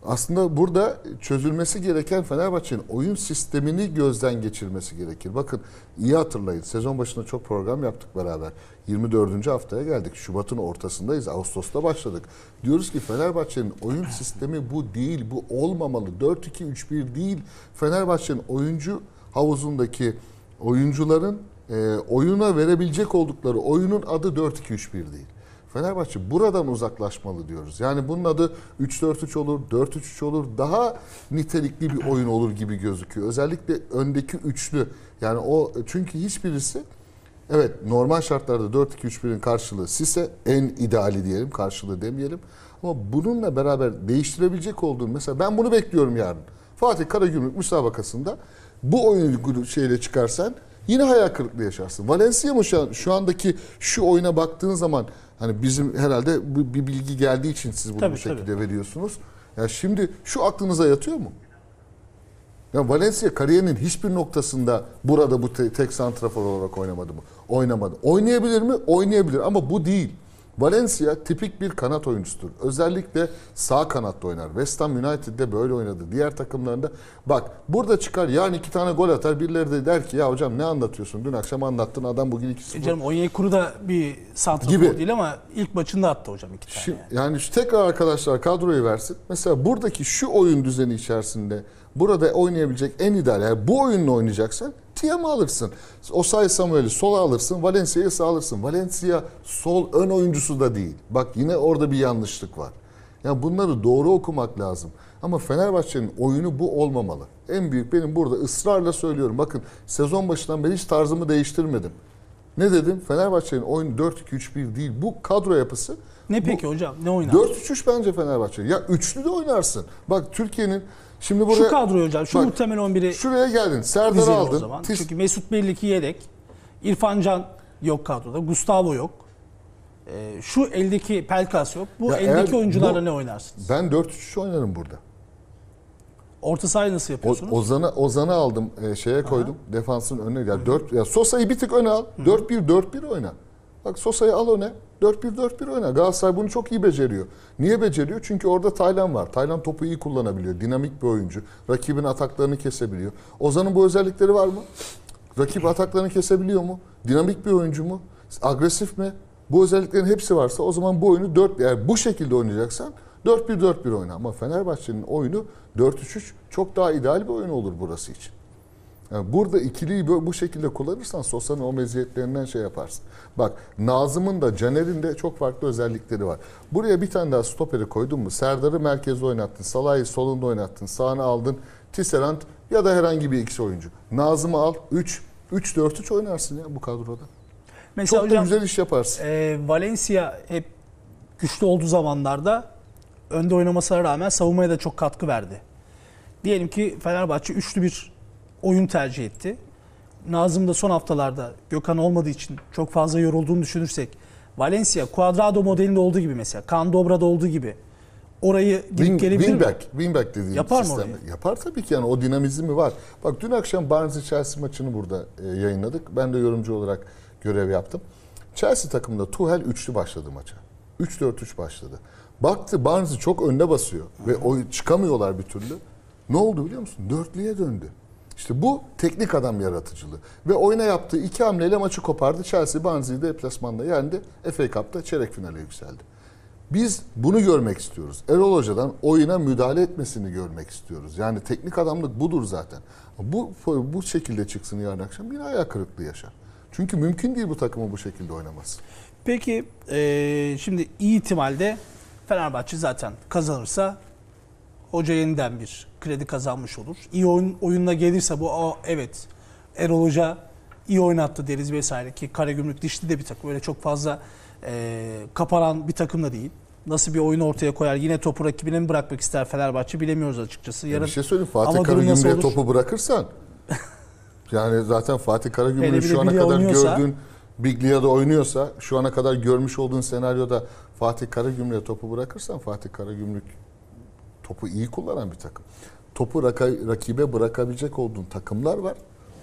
aslında burada çözülmesi gereken Fenerbahçe'nin oyun sistemini gözden geçirmesi gerekir. Bakın iyi hatırlayın sezon başında çok program yaptık beraber. 24. haftaya geldik. Şubat'ın ortasındayız. Ağustos'ta başladık. Diyoruz ki Fenerbahçe'nin oyun sistemi bu değil. Bu olmamalı. 4-2-3-1 değil. Fenerbahçe'nin oyuncu havuzundaki oyuncuların e, oyuna verebilecek oldukları oyunun adı 4-2-3-1 değil. Fenerbahçe buradan uzaklaşmalı diyoruz. Yani bunun adı 3-4-3 olur, 4-3-3 olur. Daha nitelikli bir oyun olur gibi gözüküyor. Özellikle öndeki üçlü. Yani o çünkü hiçbirisi evet normal şartlarda 4-2-3-1'in karşılığı Sise en ideali diyelim, karşılığı demeyelim. Ama bununla beraber değiştirebilecek olduğun mesela ben bunu bekliyorum yarın. Fatih Karagümrük müsabakasında bu oyun şeyle çıkarsan yine hayal kırıklığı yaşarsın. Valencia mı şu, an, şu andaki şu oyuna baktığın zaman hani bizim herhalde bir, bir bilgi geldiği için siz bunu tabii, bu şekilde tabii. veriyorsunuz. Ya şimdi şu aklınıza yatıyor mu? Ya Valencia kariyerinin hiçbir noktasında burada bu te, tek santrafor olarak oynamadı mı? Oynamadı. Oynayabilir mi? Oynayabilir ama bu değil. Valencia tipik bir kanat oyuncusudur. Özellikle sağ kanatta oynar. West Ham United'de böyle oynadı. Diğer takımlarında bak burada çıkar yani iki tane gol atar. Birileri de der ki ya hocam ne anlatıyorsun? Dün akşam anlattın adam bugün ikisi. E canım Onyekuru da bir santrafor değil ama ilk maçında attı hocam iki tane. Şimdi, yani, yani şu tekrar arkadaşlar kadroyu versin. Mesela buradaki şu oyun düzeni içerisinde burada oynayabilecek en ideal yani bu oyunla oynayacaksan Tiam'ı alırsın. Osay Samuel'i sol alırsın. Valencia'yı sağ alırsın. Valencia sol ön oyuncusu da değil. Bak yine orada bir yanlışlık var. Yani bunları doğru okumak lazım. Ama Fenerbahçe'nin oyunu bu olmamalı. En büyük benim burada ısrarla söylüyorum. Bakın sezon başından beri hiç tarzımı değiştirmedim. Ne dedim? Fenerbahçe'nin oyunu 4-2-3-1 değil. Bu kadro yapısı. Ne peki bu, hocam? Ne oynar? 4-3-3 bence Fenerbahçe. Ya üçlü de oynarsın. Bak Türkiye'nin Şimdi buraya, şu kadroyu hocam, şu bak, muhtemel 11'i Şuraya geldin, Serdar'ı aldın. zaman. Tis... Çünkü Mesut Bellik'i yedek, İrfan Can yok kadroda, Gustavo yok. Ee, şu eldeki Pelkas yok. Bu ya eldeki oyuncularla bu, ne oynarsınız? Ben 4-3-3 oynarım burada. Orta sahayı nasıl yapıyorsunuz? O, Ozan'ı Ozan'ı aldım, e, şeye koydum. Aha. Defansın önüne gel. 4 ya Sosa'yı bir tık öne al. 4-1 4-1 oyna. Bak Sosa'yı al öne. 4-1-4-1 oyna. Galatasaray bunu çok iyi beceriyor. Niye beceriyor? Çünkü orada Taylan var. Taylan topu iyi kullanabiliyor. Dinamik bir oyuncu. Rakibin ataklarını kesebiliyor. Ozan'ın bu özellikleri var mı? Rakip ataklarını kesebiliyor mu? Dinamik bir oyuncu mu? Agresif mi? Bu özelliklerin hepsi varsa o zaman bu oyunu 4 yani bu şekilde oynayacaksan 4-1-4-1 oyna. Ama Fenerbahçe'nin oyunu 4-3-3 çok daha ideal bir oyun olur burası için. Yani burada ikiliyi bu şekilde kullanırsan Sosa'nın o meziyetlerinden şey yaparsın. Bak Nazım'ın da Caner'in de çok farklı özellikleri var. Buraya bir tane daha stoperi koydun mu? Serdar'ı merkeze oynattın. Salah'ı solunda oynattın. Sağını aldın. Tisserant ya da herhangi bir ikisi oyuncu. Nazım'ı al 3. 3-4-3 oynarsın ya bu kadroda. Mesela Çok hocam, da güzel iş yaparsın. E, Valencia hep güçlü olduğu zamanlarda önde oynamasına rağmen savunmaya da çok katkı verdi. Diyelim ki Fenerbahçe üçlü bir oyun tercih etti. Nazım da son haftalarda Gökhan olmadığı için çok fazla yorulduğunu düşünürsek Valencia, Cuadrado modelinde olduğu gibi mesela, Kan Dobra'da olduğu gibi orayı gidip gelebilir wingback, mi? Wingback dediğim Yapar sistem. Mı orayı? Yapar tabii ki yani o dinamizmi var. Bak dün akşam Barnsley Chelsea maçını burada e, yayınladık. Ben de yorumcu olarak görev yaptım. Chelsea takımında Tuhel üçlü başladı maça. 3-4-3 başladı. Baktı Barnes'ı çok önde basıyor ve o çıkamıyorlar bir türlü. Ne oldu biliyor musun? Dörtlüye döndü. İşte bu teknik adam yaratıcılığı. Ve oyuna yaptığı iki hamleyle maçı kopardı. Chelsea Barnsley'i deplasmanda yendi. FA Cup'ta çeyrek finale yükseldi. Biz bunu görmek istiyoruz. Erol Hoca'dan oyuna müdahale etmesini görmek istiyoruz. Yani teknik adamlık budur zaten. Bu bu şekilde çıksın yarın akşam yine ayak kırıklığı yaşar. Çünkü mümkün değil bu takımı bu şekilde oynaması. Peki e, şimdi iyi ihtimalde Fenerbahçe zaten kazanırsa Hoca yeniden bir kredi kazanmış olur. İyi oyun, oyunla gelirse bu o, evet Erol Hoca iyi oynattı deriz vesaire ki Karagümrük dişli de bir takım. Öyle çok fazla e, kapanan bir takım da değil. Nasıl bir oyun ortaya koyar? Yine topu rakibine mi bırakmak ister Fenerbahçe bilemiyoruz açıkçası. Yarın, bir şey söyleyeyim Fatih Karagümrük'e topu bırakırsan yani zaten Fatih Karagümrük'ü şu ana kadar oynuyorsa, gördüğün Biglia'da oynuyorsa şu ana kadar görmüş olduğun senaryoda Fatih Karagümrük'e topu bırakırsan Fatih Karagümrük Topu iyi kullanan bir takım. Topu rakibe bırakabilecek olduğun takımlar var.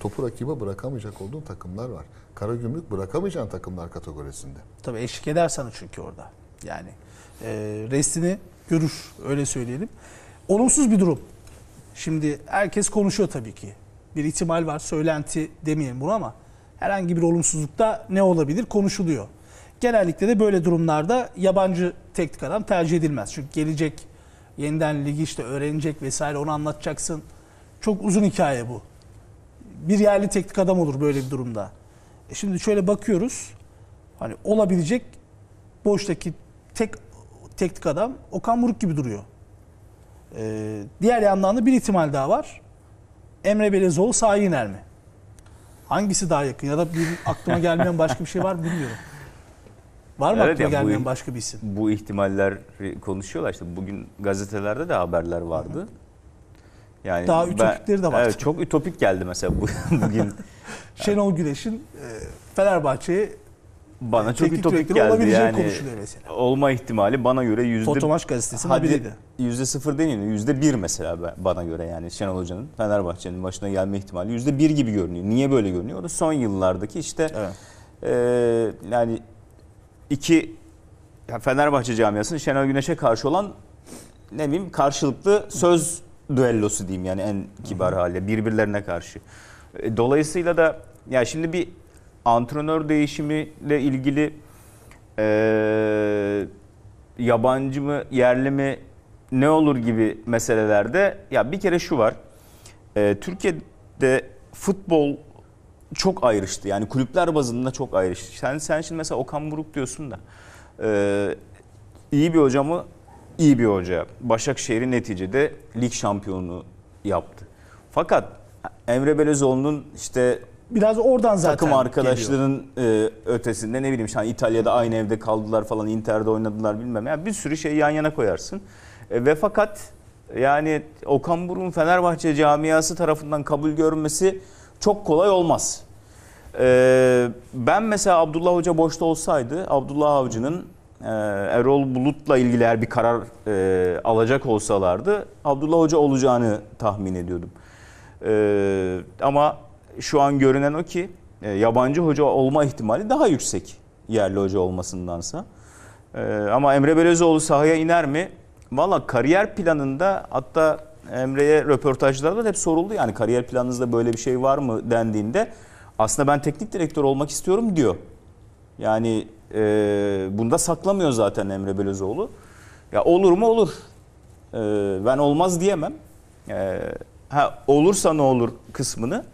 Topu rakibe bırakamayacak olduğun takımlar var. Karagümrük bırakamayacağın takımlar kategorisinde. Tabii eşlik eder çünkü orada. Yani e, restini görür öyle söyleyelim. Olumsuz bir durum. Şimdi herkes konuşuyor tabii ki. Bir ihtimal var, söylenti demeyelim bunu ama herhangi bir olumsuzlukta ne olabilir konuşuluyor. Genellikle de böyle durumlarda yabancı teknik adam tercih edilmez. Çünkü gelecek Yeniden ligi işte öğrenecek vesaire onu anlatacaksın. Çok uzun hikaye bu. Bir yerli teknik adam olur böyle bir durumda. E şimdi şöyle bakıyoruz. Hani olabilecek boştaki tek teknik adam Okan Buruk gibi duruyor. Ee, diğer yandan da bir ihtimal daha var. Emre Belezoğlu sahaya iner mi? Hangisi daha yakın ya da bir aklıma gelmeyen başka bir şey var mı bilmiyorum. Var mı evet, aklına yani gelmeyen bu, başka bir isim? Bu ihtimaller konuşuyorlar işte bugün gazetelerde de haberler vardı. Yani Daha ben, de var. Evet, çok ütopik geldi mesela bu, bugün. Şenol Güneş'in e, Fenerbahçe'ye bana çok ütopik geldi yani. mesela. Olma ihtimali bana göre yüzde... Fotomaş gazetesinin Yüzde sıfır deniyor yüzde bir mesela bana göre yani Şenol Hoca'nın Fenerbahçe'nin başına gelme ihtimali yüzde bir gibi görünüyor. Niye böyle görünüyor? O da son yıllardaki işte evet. e, yani iki Fenerbahçe camiasının Şenol Güneş'e karşı olan ne bileyim karşılıklı söz düellosu diyeyim yani en kibar haliyle birbirlerine karşı. E, dolayısıyla da ya şimdi bir antrenör değişimiyle ilgili e, yabancı mı yerli mi ne olur gibi meselelerde ya bir kere şu var. E, Türkiye'de futbol çok ayrıştı. Yani kulüpler bazında çok ayrıştı. Sen, sen şimdi mesela Okan Buruk diyorsun da e, iyi bir hoca mı? İyi bir hoca. Başakşehir'i neticede lig şampiyonu yaptı. Fakat Emre Belözoğlu'nun işte biraz oradan zaten takım arkadaşlarının e, ötesinde ne bileyim hani İtalya'da aynı evde kaldılar falan Inter'de oynadılar bilmem. Yani bir sürü şey yan yana koyarsın. E, ve fakat yani Okan Buruk'un Fenerbahçe camiası tarafından kabul görmesi çok kolay olmaz. Ee, ben mesela Abdullah Hoca boşta olsaydı Abdullah Avcı'nın e, Erol Bulut'la ilgili eğer bir karar e, alacak olsalardı Abdullah Hoca olacağını tahmin ediyordum. E, ama şu an görünen o ki e, yabancı hoca olma ihtimali daha yüksek yerli hoca olmasındansa. E, ama Emre Belözoğlu sahaya iner mi? Valla kariyer planında hatta Emre'ye röportajlarda da hep soruldu yani kariyer planınızda böyle bir şey var mı dendiğinde aslında ben teknik direktör olmak istiyorum diyor. Yani e, bunda saklamıyor zaten Emre Belözoğlu. Ya olur mu olur. E, ben olmaz diyemem. E, ha olursa ne olur kısmını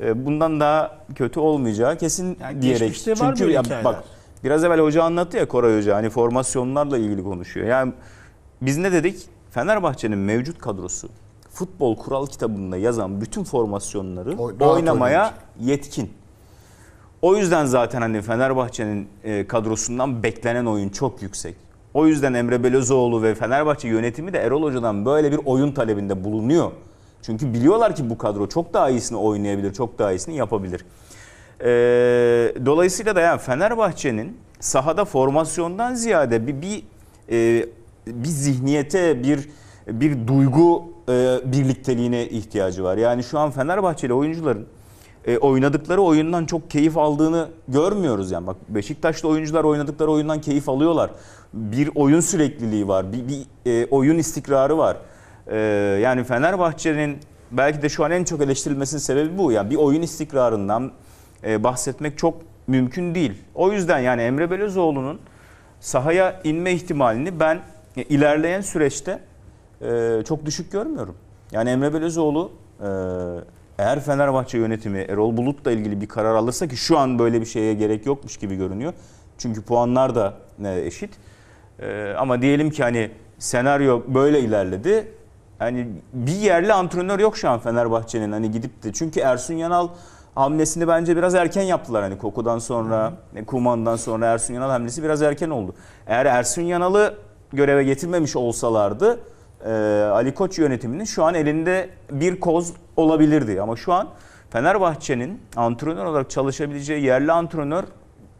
e, bundan daha kötü olmayacağı kesin yani diyerek. Çünkü var ya, bak biraz evvel hoca anlattı ya Koray Hoca hani formasyonlarla ilgili konuşuyor. Yani biz ne dedik? Fenerbahçe'nin mevcut kadrosu futbol kural kitabında yazan bütün formasyonları o, oynamaya oynayacak. yetkin. O yüzden zaten hani Fenerbahçe'nin e, kadrosundan beklenen oyun çok yüksek. O yüzden Emre Belözoğlu ve Fenerbahçe yönetimi de Erol Hoca'dan böyle bir oyun talebinde bulunuyor. Çünkü biliyorlar ki bu kadro çok daha iyisini oynayabilir, çok daha iyisini yapabilir. Ee, dolayısıyla da yani Fenerbahçe'nin sahada formasyondan ziyade bir, bir e, bir zihniyete, bir bir duygu e, birlikteliğine ihtiyacı var. Yani şu an Fenerbahçeli oyuncuların e, oynadıkları oyundan çok keyif aldığını görmüyoruz yani. Bak Beşiktaş'ta oyuncular oynadıkları oyundan keyif alıyorlar. Bir oyun sürekliliği var, bir, bir e, oyun istikrarı var. E, yani Fenerbahçe'nin belki de şu an en çok eleştirilmesinin sebebi bu. Yani bir oyun istikrarından e, bahsetmek çok mümkün değil. O yüzden yani Emre Belözoğlu'nun sahaya inme ihtimalini ben ilerleyen süreçte e, çok düşük görmüyorum. Yani Emre Belözoğlu e, eğer Fenerbahçe yönetimi Erol Bulut'la ilgili bir karar alırsa ki şu an böyle bir şeye gerek yokmuş gibi görünüyor. Çünkü puanlar da e, eşit. E, ama diyelim ki hani senaryo böyle ilerledi. Hani bir yerli antrenör yok şu an Fenerbahçe'nin hani gidip de. Çünkü Ersun Yanal hamlesini bence biraz erken yaptılar. Hani Koku'dan sonra, Kuman'dan sonra Ersun Yanal hamlesi biraz erken oldu. Eğer Ersun Yanal'ı göreve getirmemiş olsalardı e, Ali Koç yönetiminin şu an elinde bir koz olabilirdi. Ama şu an Fenerbahçe'nin antrenör olarak çalışabileceği yerli antrenör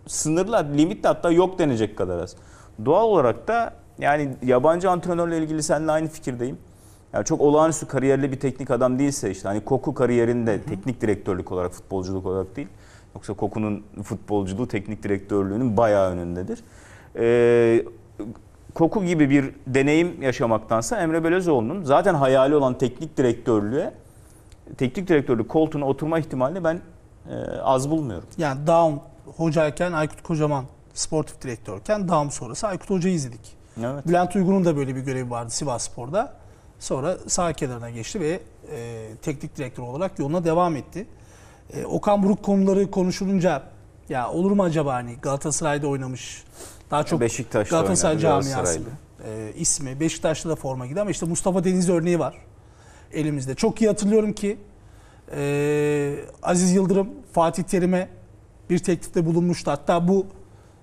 sınırlı, limit hatta yok denecek kadar az. Doğal olarak da yani yabancı antrenörle ilgili seninle aynı fikirdeyim. Yani çok olağanüstü kariyerli bir teknik adam değilse işte hani Koku kariyerinde Hı. teknik direktörlük olarak futbolculuk olarak değil. Yoksa Koku'nun futbolculuğu teknik direktörlüğünün bayağı önündedir. Ee, koku gibi bir deneyim yaşamaktansa Emre Belözoğlu'nun zaten hayali olan teknik direktörlüğe teknik direktörlük koltuğuna oturma ihtimalini ben e, az bulmuyorum. Yani Daum hocayken Aykut Kocaman sportif direktörken Daum sonrası Aykut Hoca'yı izledik. Evet. Bülent Uygun'un da böyle bir görevi vardı Sivas Spor'da. Sonra sağ kenarına geçti ve e, teknik direktör olarak yoluna devam etti. E, Okan Buruk konuları konuşulunca ya olur mu acaba hani Galatasaray'da oynamış daha çok Beşiktaş'ta Galatasaray camiası e, ee, ismi. Beşiktaş'ta da forma gidi ama işte Mustafa Deniz örneği var elimizde. Çok iyi hatırlıyorum ki e, Aziz Yıldırım Fatih Terim'e bir teklifte bulunmuştu. Hatta bu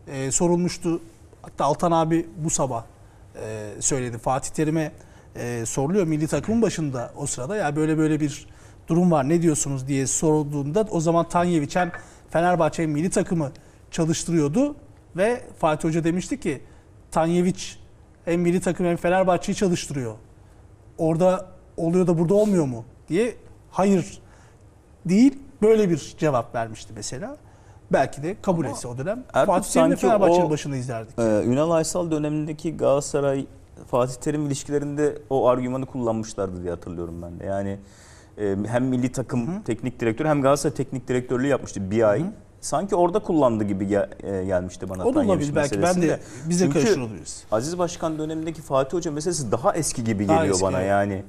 e, sorulmuştu. Hatta Altan abi bu sabah e, söyledi. Fatih Terim'e e, soruluyor. Milli takımın başında o sırada ya böyle böyle bir durum var ne diyorsunuz diye sorulduğunda o zaman Tanyeviçen Fenerbahçe milli takımı çalıştırıyordu. Ve Fatih Hoca demişti ki Tanyeviç hem milli takım hem Fenerbahçe'yi çalıştırıyor. Orada oluyor da burada olmuyor mu diye hayır değil böyle bir cevap vermişti mesela. Belki de kabul Ama etse o dönem Erkut Fatih Terim'le Fenerbahçe'nin başını izlerdik. E, Ünal Aysal dönemindeki Galatasaray Fatih Terim ilişkilerinde o argümanı kullanmışlardı diye hatırlıyorum ben de. Yani e, hem milli takım Hı. teknik direktörü hem Galatasaray teknik direktörlüğü yapmıştı bir ay. Hı sanki orada kullandı gibi e, gelmişti bana. O da olabilir belki ben de bize Çünkü karışır oluruz. Aziz Başkan dönemindeki Fatih Hoca meselesi daha eski gibi daha geliyor eski, bana yani.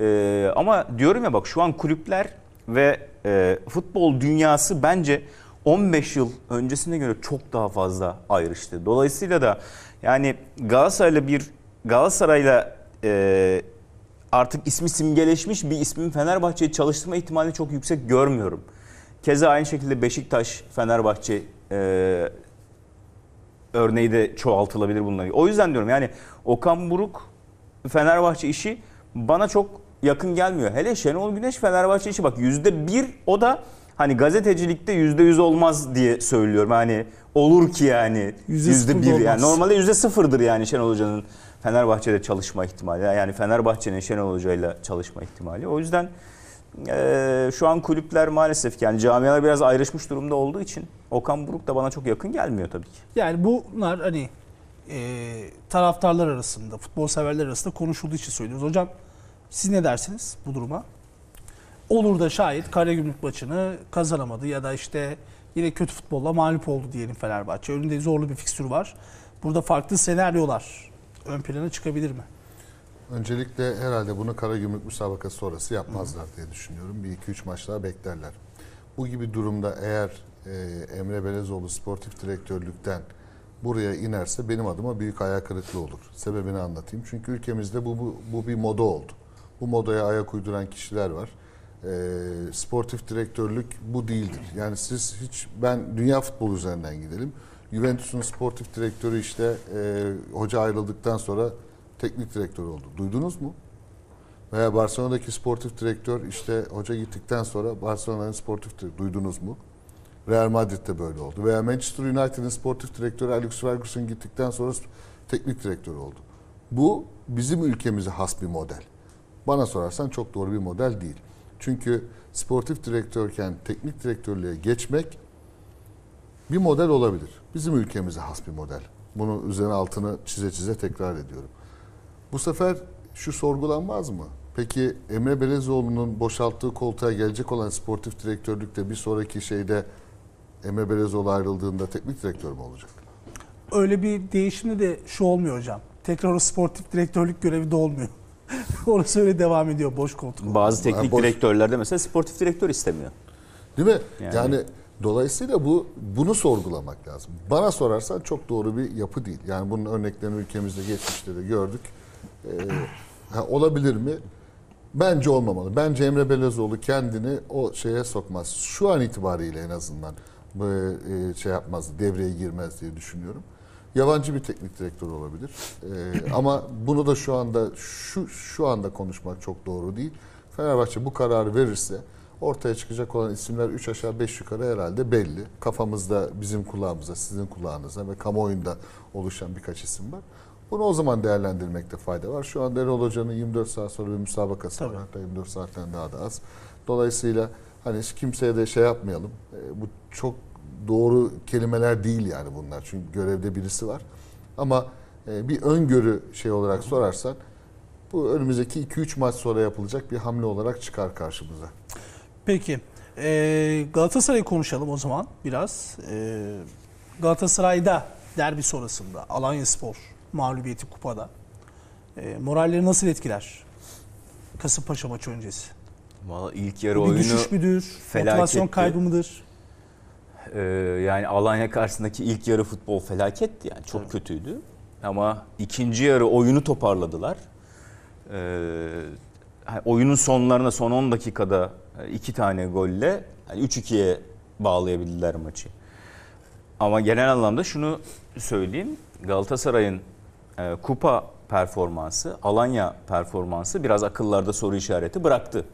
E, ama diyorum ya bak şu an kulüpler ve e, futbol dünyası bence 15 yıl öncesine göre çok daha fazla ayrıştı. Dolayısıyla da yani Galatasaray'la bir Galatasaray'la e, artık ismi simgeleşmiş bir ismin Fenerbahçe'ye çalıştırma ihtimali çok yüksek görmüyorum. Keza aynı şekilde Beşiktaş, Fenerbahçe e, örneği de çoğaltılabilir bununla. O yüzden diyorum yani Okan Buruk Fenerbahçe işi bana çok yakın gelmiyor. Hele Şenol Güneş Fenerbahçe işi bak yüzde bir o da hani gazetecilikte yüzde yüz olmaz diye söylüyorum. Hani olur ki yani yüzde bir yani normalde yüzde sıfırdır yani Şenol Hoca'nın Fenerbahçe'de çalışma ihtimali. Yani Fenerbahçe'nin Şenol Hoca'yla çalışma ihtimali. O yüzden ee, şu an kulüpler maalesef yani camialar biraz ayrışmış durumda olduğu için Okan Buruk da bana çok yakın gelmiyor tabii ki. Yani bunlar hani e, taraftarlar arasında, futbol severler arasında konuşulduğu için söylüyoruz. Hocam siz ne dersiniz bu duruma? Olur da şayet Karagümrük maçını kazanamadı ya da işte yine kötü futbolla mağlup oldu diyelim Fenerbahçe. Önünde zorlu bir fikstür var. Burada farklı senaryolar ön plana çıkabilir mi? Öncelikle herhalde bunu Kara Karagümrük müsabakası sonrası yapmazlar diye düşünüyorum. Bir iki üç maç daha beklerler. Bu gibi durumda eğer e, Emre Belezoğlu sportif direktörlükten buraya inerse benim adıma büyük ayak kırıklığı olur. Sebebini anlatayım. Çünkü ülkemizde bu, bu, bu bir moda oldu. Bu modaya ayak uyduran kişiler var. E, sportif direktörlük bu değildir. Yani siz hiç ben dünya Futbol üzerinden gidelim. Juventus'un sportif direktörü işte e, hoca ayrıldıktan sonra teknik direktör oldu. Duydunuz mu? Veya Barcelona'daki sportif direktör işte hoca gittikten sonra Barcelona'nın sportif direktörü. Duydunuz mu? Real Madrid'de böyle oldu. Veya Manchester United'in sportif direktörü Alex Ferguson gittikten sonra teknik direktör oldu. Bu bizim ülkemize has bir model. Bana sorarsan çok doğru bir model değil. Çünkü sportif direktörken teknik direktörlüğe geçmek bir model olabilir. Bizim ülkemize has bir model. Bunu üzerine altını çize çize tekrar ediyorum. Bu sefer şu sorgulanmaz mı? Peki Emre Belezoğlu'nun boşalttığı koltuğa gelecek olan sportif direktörlükte bir sonraki şeyde Emre Belezoğlu ayrıldığında teknik direktör mü olacak? Öyle bir değişimde de şu olmuyor hocam. Tekrar o sportif direktörlük görevi de olmuyor. Orası öyle devam ediyor boş koltuk. Bazı teknik yani boş... direktörlerde mesela sportif direktör istemiyor. Değil mi? Yani... yani dolayısıyla bu bunu sorgulamak lazım. Bana sorarsan çok doğru bir yapı değil. Yani bunun örneklerini ülkemizde geçmişte de gördük e, olabilir mi? Bence olmamalı. Bence Emre Belözoğlu kendini o şeye sokmaz. Şu an itibariyle en azından bu e, şey yapmaz, devreye girmez diye düşünüyorum. Yabancı bir teknik direktör olabilir. E, ama bunu da şu anda şu şu anda konuşmak çok doğru değil. Fenerbahçe bu kararı verirse ortaya çıkacak olan isimler 3 aşağı 5 yukarı herhalde belli. Kafamızda bizim kulağımıza, sizin kulağınıza ve kamuoyunda oluşan birkaç isim var. Bunu o zaman değerlendirmekte fayda var. Şu an Erol Hoca'nın 24 saat sonra bir müsabakası Tabii. var. Hatta 24 saatten daha da az. Dolayısıyla hani kimseye de şey yapmayalım. E, bu çok doğru kelimeler değil yani bunlar. Çünkü görevde birisi var. Ama e, bir öngörü şey olarak sorarsan bu önümüzdeki 2-3 maç sonra yapılacak bir hamle olarak çıkar karşımıza. Peki. E, Galatasaray'ı konuşalım o zaman biraz. E, Galatasaray'da derbi sonrasında Alanya Spor mağlubiyeti kupada. E, moralleri nasıl etkiler? Kasımpaşa maçı öncesi. Valla ilk yarı bir oyunu düşüş müdür? Motivasyon kaybı mıdır? Ee, yani Alanya karşısındaki ilk yarı futbol felaketti yani çok evet. kötüydü. Ama ikinci yarı oyunu toparladılar. Ee, oyunun sonlarına son 10 dakikada e, iki tane golle yani 3-2'ye bağlayabildiler maçı. Ama genel anlamda şunu söyleyeyim. Galatasaray'ın e, kupa performansı, Alanya performansı biraz akıllarda soru işareti bıraktı.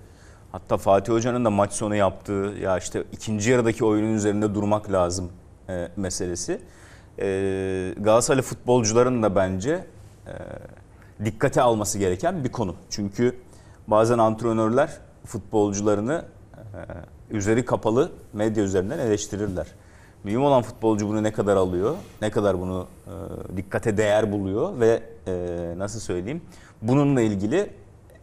Hatta Fatih Hoca'nın da maç sonu yaptığı ya işte ikinci yarıdaki oyunun üzerinde durmak lazım e, meselesi. E, Galatasaraylı futbolcuların da bence e, dikkate alması gereken bir konu. Çünkü bazen antrenörler futbolcularını e, üzeri kapalı medya üzerinden eleştirirler. Mühim olan futbolcu bunu ne kadar alıyor, ne kadar bunu e, dikkate değer buluyor ve e, nasıl söyleyeyim bununla ilgili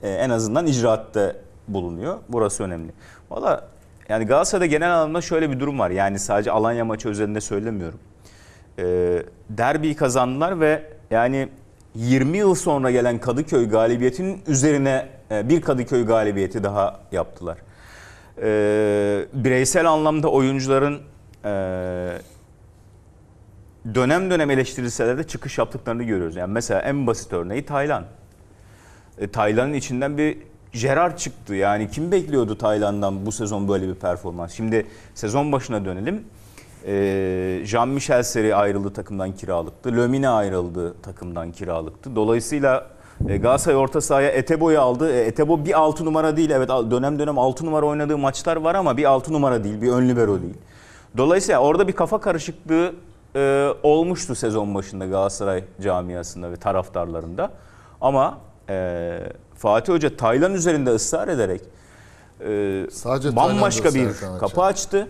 e, en azından icraatta bulunuyor. Burası önemli. Valla yani Galatasaray'da genel anlamda şöyle bir durum var. Yani sadece Alanya maçı özelinde söylemiyorum. E, derbiyi kazandılar ve yani 20 yıl sonra gelen Kadıköy galibiyetinin üzerine e, bir Kadıköy galibiyeti daha yaptılar. E, bireysel anlamda oyuncuların ee, dönem dönem dönem de çıkış yaptıklarını görüyoruz. Yani mesela en basit örneği Tayland. E, Tayland'ın içinden bir Gerard çıktı. Yani kim bekliyordu Tayland'dan bu sezon böyle bir performans? Şimdi sezon başına dönelim. E, Jean-Michel Seri ayrıldı takımdan kiralıktı. Lömine ayrıldı takımdan kiralıktı. Dolayısıyla e, Galatasaray orta sahaya Etebo'yu aldı. E, Etebo bir altı numara değil. Evet dönem dönem altı numara oynadığı maçlar var ama bir altı numara değil. Bir ön libero değil. Dolayısıyla orada bir kafa karışıklığı e, olmuştu sezon başında Galatasaray camiasında ve taraftarlarında. Ama e, Fatih Hoca Taylan üzerinde ısrar ederek e, Sadece bambaşka bir kapı açtı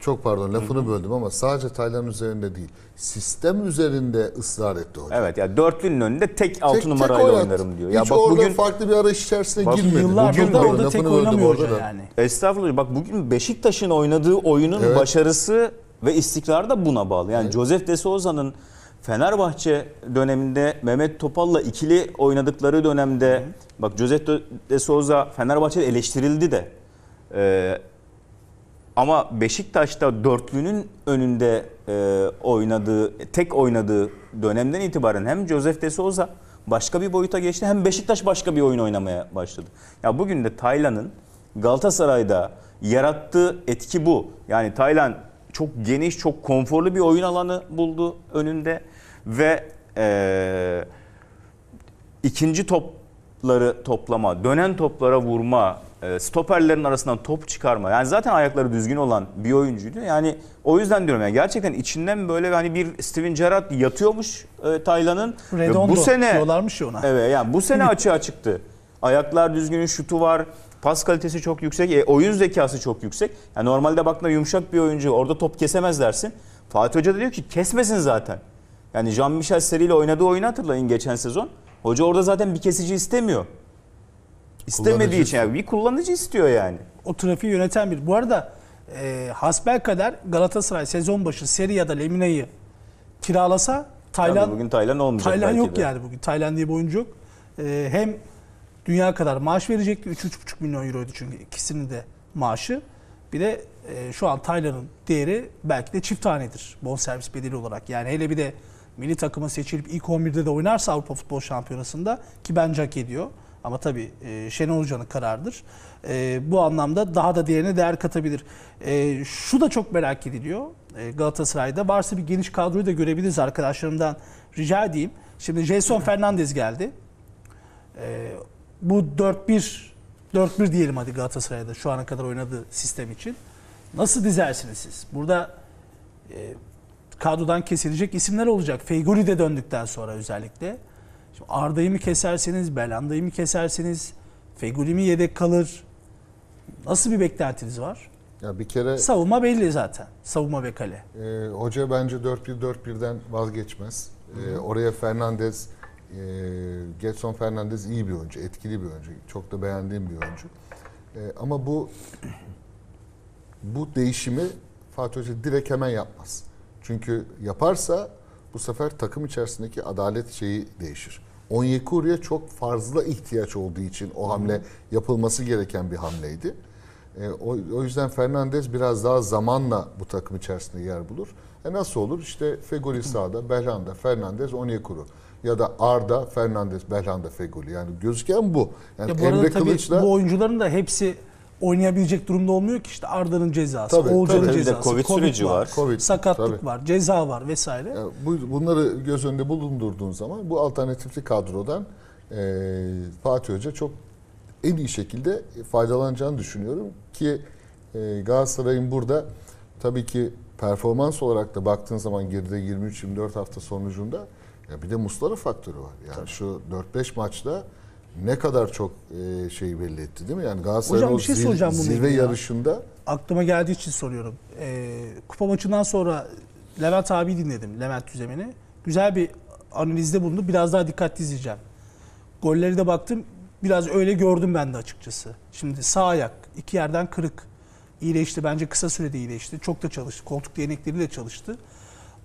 çok pardon lafını Hı-hı. böldüm ama sadece Taylan üzerinde değil. Sistem üzerinde ısrar etti hocam. Evet ya yani dörtlünün önünde tek altı tek, numarayla tek oynarım diyor. Hiç ya bak bugün farklı bir arayış içerisine bak, girmedi. Yıllardır da orada tek oynamıyor hocam yani. Estağfurullah bak bugün Beşiktaş'ın oynadığı oyunun evet. başarısı ve istikrar da buna bağlı. Yani evet. Joseph De Souza'nın Fenerbahçe döneminde Mehmet Topal'la ikili oynadıkları dönemde Hı. bak Joseph De Souza Fenerbahçe'de eleştirildi de. Ee, ama Beşiktaş'ta dörtlünün önünde e, oynadığı, tek oynadığı dönemden itibaren hem Josef de Souza başka bir boyuta geçti hem Beşiktaş başka bir oyun oynamaya başladı. Ya bugün de Taylan'ın Galatasaray'da yarattığı etki bu. Yani Taylan çok geniş, çok konforlu bir oyun alanı buldu önünde ve e, ikinci topları toplama, dönen toplara vurma, e, stoperlerin arasından top çıkarma. Yani zaten ayakları düzgün olan bir oyuncuydu. Yani o yüzden diyorum yani gerçekten içinden böyle hani bir Steven Gerrard yatıyormuş e, Taylan'ın. Redondo bu sene, diyorlarmış ona. Evet yani bu sene açığa çıktı. Ayaklar düzgün, şutu var. Pas kalitesi çok yüksek. E, oyun zekası çok yüksek. Yani normalde baktığında yumuşak bir oyuncu. Orada top kesemez dersin. Fatih Hoca da diyor ki kesmesin zaten. Yani Jean-Michel Seri ile oynadığı oyunu hatırlayın geçen sezon. Hoca orada zaten bir kesici istemiyor. İstemediği için yani bir kullanıcı istiyor yani. O trafiği yöneten bir. Bu arada e, hasbel kadar Galatasaray sezon başı Serie Lemina'yı kiralasa Taylan yani bugün Taylan olmayacak. Tayland yok de. yani bugün. Tayland diye bir oyuncu yok. E, hem dünya kadar maaş verecekti. 3-3,5 milyon euroydu çünkü ikisinin de maaşı. Bir de e, şu an Taylanın değeri belki de çift tanedir servis bedeli olarak. Yani hele bir de milli takıma seçilip ilk 11'de de oynarsa Avrupa Futbol Şampiyonası'nda ki bence hak ediyor. Ama tabii e, Şenol Hoca'nın kararıdır. E, bu anlamda daha da diğerine değer katabilir. E, şu da çok merak ediliyor e, Galatasaray'da. Varsa bir geniş kadroyu da görebiliriz arkadaşlarımdan rica edeyim. Şimdi Jason Fernandez geldi. E, bu 4-1 4-1 diyelim hadi Galatasaray'da şu ana kadar oynadığı sistem için. Nasıl dizersiniz siz? Burada e, kadrodan kesilecek isimler olacak. Feygoli de döndükten sonra özellikle. Şimdi Arda'yı mı keserseniz, Belanda'yı mı keserseniz, Feguli mi yedek kalır? Nasıl bir beklentiniz var? Ya bir kere savunma belli zaten. Savunma ve kale. E, hoca bence 4-1-4-1'den vazgeçmez. E, oraya Fernandez, e, Getson Fernandez iyi bir oyuncu, etkili bir oyuncu. Çok da beğendiğim bir oyuncu. E, ama bu bu değişimi Fatih Hoca direkt hemen yapmaz. Çünkü yaparsa bu sefer takım içerisindeki adalet şeyi değişir. Onyekuru'ya çok fazla ihtiyaç olduğu için o hamle yapılması gereken bir hamleydi. E, o, yüzden Fernandez biraz daha zamanla bu takım içerisinde yer bulur. E nasıl olur? İşte Fegoli sağda, Belhanda, Fernandez, Onyekuru. Ya da Arda, Fernandez, Belhanda, Fegoli. Yani gözüken bu. Yani ya bu Emre arada tabii Kılıç'la... bu oyuncuların da hepsi oynayabilecek durumda olmuyor ki işte Arda'nın cezası, tabii, Oğulcan'ın tabii. cezası, COVID, COVID süreci var, COVID, sakatlık tabii. var, ceza var vesaire. bu, bunları göz önünde bulundurduğun zaman bu alternatifli kadrodan e, Fatih Hoca çok en iyi şekilde faydalanacağını düşünüyorum ki e, Galatasaray'ın burada tabii ki performans olarak da baktığın zaman geride 23-24 hafta sonucunda ya bir de Muslera faktörü var. Yani Tabii. şu 4-5 maçta ne kadar çok şey belli etti değil mi? Yani Galatasaray'ın Hocam, o bir şey zir- zirve ilgili ya. yarışında Aklıma geldiği için soruyorum. Ee, kupa maçından sonra Levent abi dinledim. Levent Tüzemen'i. Güzel bir analizde bulundu. Biraz daha dikkatli izleyeceğim. Golleri de baktım. Biraz öyle gördüm ben de açıkçası. Şimdi sağ ayak iki yerden kırık. İyileşti. Bence kısa sürede iyileşti. Çok da çalıştı. Koltuk değnekleriyle de çalıştı.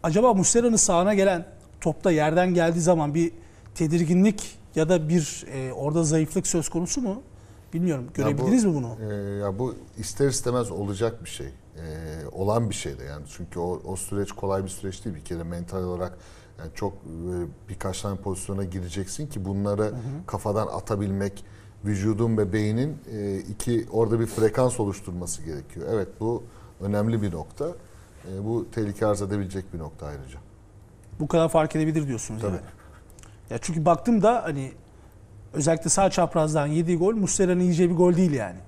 Acaba Muslera'nın sağına gelen topta yerden geldiği zaman bir tedirginlik ya da bir e, orada zayıflık söz konusu mu? Bilmiyorum. Görebildiniz bu, mi bunu? E, ya bu ister istemez olacak bir şey. E, olan bir şey de yani. Çünkü o, o süreç kolay bir süreç değil. Bir kere mental olarak yani çok e, birkaç tane pozisyona gireceksin ki bunları hı hı. kafadan atabilmek vücudun ve beynin e, iki orada bir frekans oluşturması gerekiyor. Evet bu önemli bir nokta. E, bu tehlike arz edebilecek bir nokta ayrıca. Bu kadar fark edebilir diyorsunuz Tabii. yani. Ya çünkü baktım da hani özellikle sağ çaprazdan yediği gol Muslera'nın yiyeceği bir gol değil yani.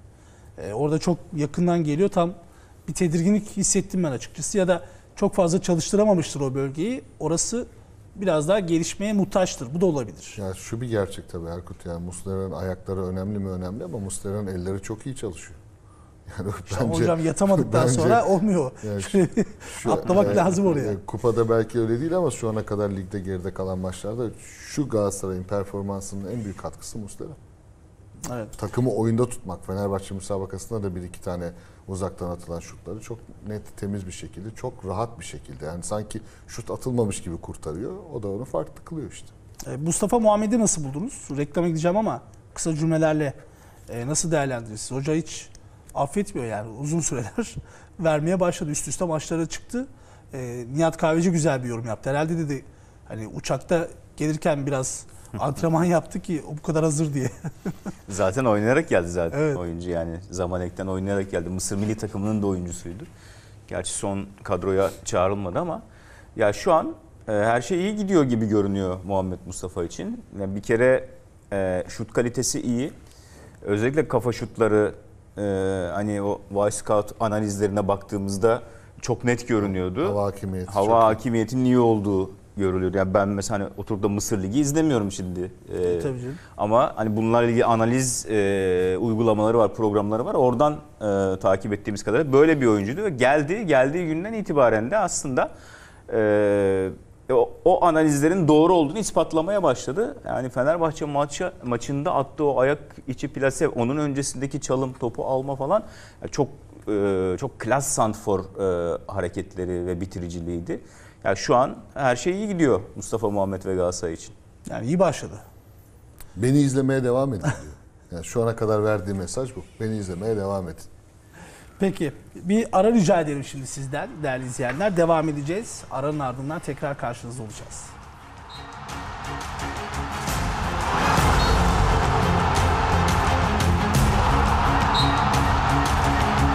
Ee, orada çok yakından geliyor. Tam bir tedirginlik hissettim ben açıkçası. Ya da çok fazla çalıştıramamıştır o bölgeyi. Orası biraz daha gelişmeye muhtaçtır. Bu da olabilir. Ya şu bir gerçek tabii Erkut. Yani Muslera'nın ayakları önemli mi önemli ama Muslera'nın elleri çok iyi çalışıyor. Yani bence, hocam yatamadıktan bence, sonra olmuyor. Yani Atlamak yani, lazım oraya. E, kupada belki öyle değil ama şu ana kadar ligde geride kalan maçlarda şu Galatasaray'ın performansının en büyük katkısı Muslera. Evet. Takımı oyunda tutmak. Fenerbahçe müsabakasında da bir iki tane uzaktan atılan şutları çok net, temiz bir şekilde, çok rahat bir şekilde. Yani sanki şut atılmamış gibi kurtarıyor. O da onu farklı kılıyor işte. E, Mustafa Muhammed'i nasıl buldunuz? Reklama gideceğim ama kısa cümlelerle e, nasıl değerlendirirsiniz? Hoca hiç affetmiyor yani uzun süreler vermeye başladı. Üst üste maçlara çıktı. E, Nihat Kahveci güzel bir yorum yaptı. Herhalde dedi hani uçakta gelirken biraz antrenman yaptı ki o bu kadar hazır diye. zaten oynayarak geldi zaten evet. oyuncu yani. Zamalek'ten oynayarak geldi. Mısır milli takımının da oyuncusuydu. Gerçi son kadroya çağrılmadı ama ya şu an e, her şey iyi gidiyor gibi görünüyor Muhammed Mustafa için. Yani bir kere e, şut kalitesi iyi. Özellikle kafa şutları e, hani o Vice Scout analizlerine baktığımızda çok net görünüyordu. Hava hakimiyeti. Hava hakimiyetinin iyi olduğu görülüyordu Yani ben mesela hani oturup da Mısır Ligi izlemiyorum şimdi. Ee, e, Tabii canım. Ama hani bunlarla ilgili analiz e, uygulamaları var, programları var. Oradan e, takip ettiğimiz kadarıyla böyle bir oyuncuydu ve geldi, geldiği günden itibaren de aslında e, e, o, analizlerin doğru olduğunu ispatlamaya başladı. Yani Fenerbahçe maça, maçında attığı o ayak içi plase, onun öncesindeki çalım topu alma falan e, çok e, çok klas santfor hareketleri ve bitiriciliğiydi. Yani şu an her şey iyi gidiyor Mustafa Muhammed ve Galatasaray için. Yani iyi başladı. Beni izlemeye devam edin diyor. Yani şu ana kadar verdiği mesaj bu. Beni izlemeye devam edin. Peki bir ara rica edelim şimdi sizden değerli izleyenler. Devam edeceğiz. Aranın ardından tekrar karşınızda olacağız.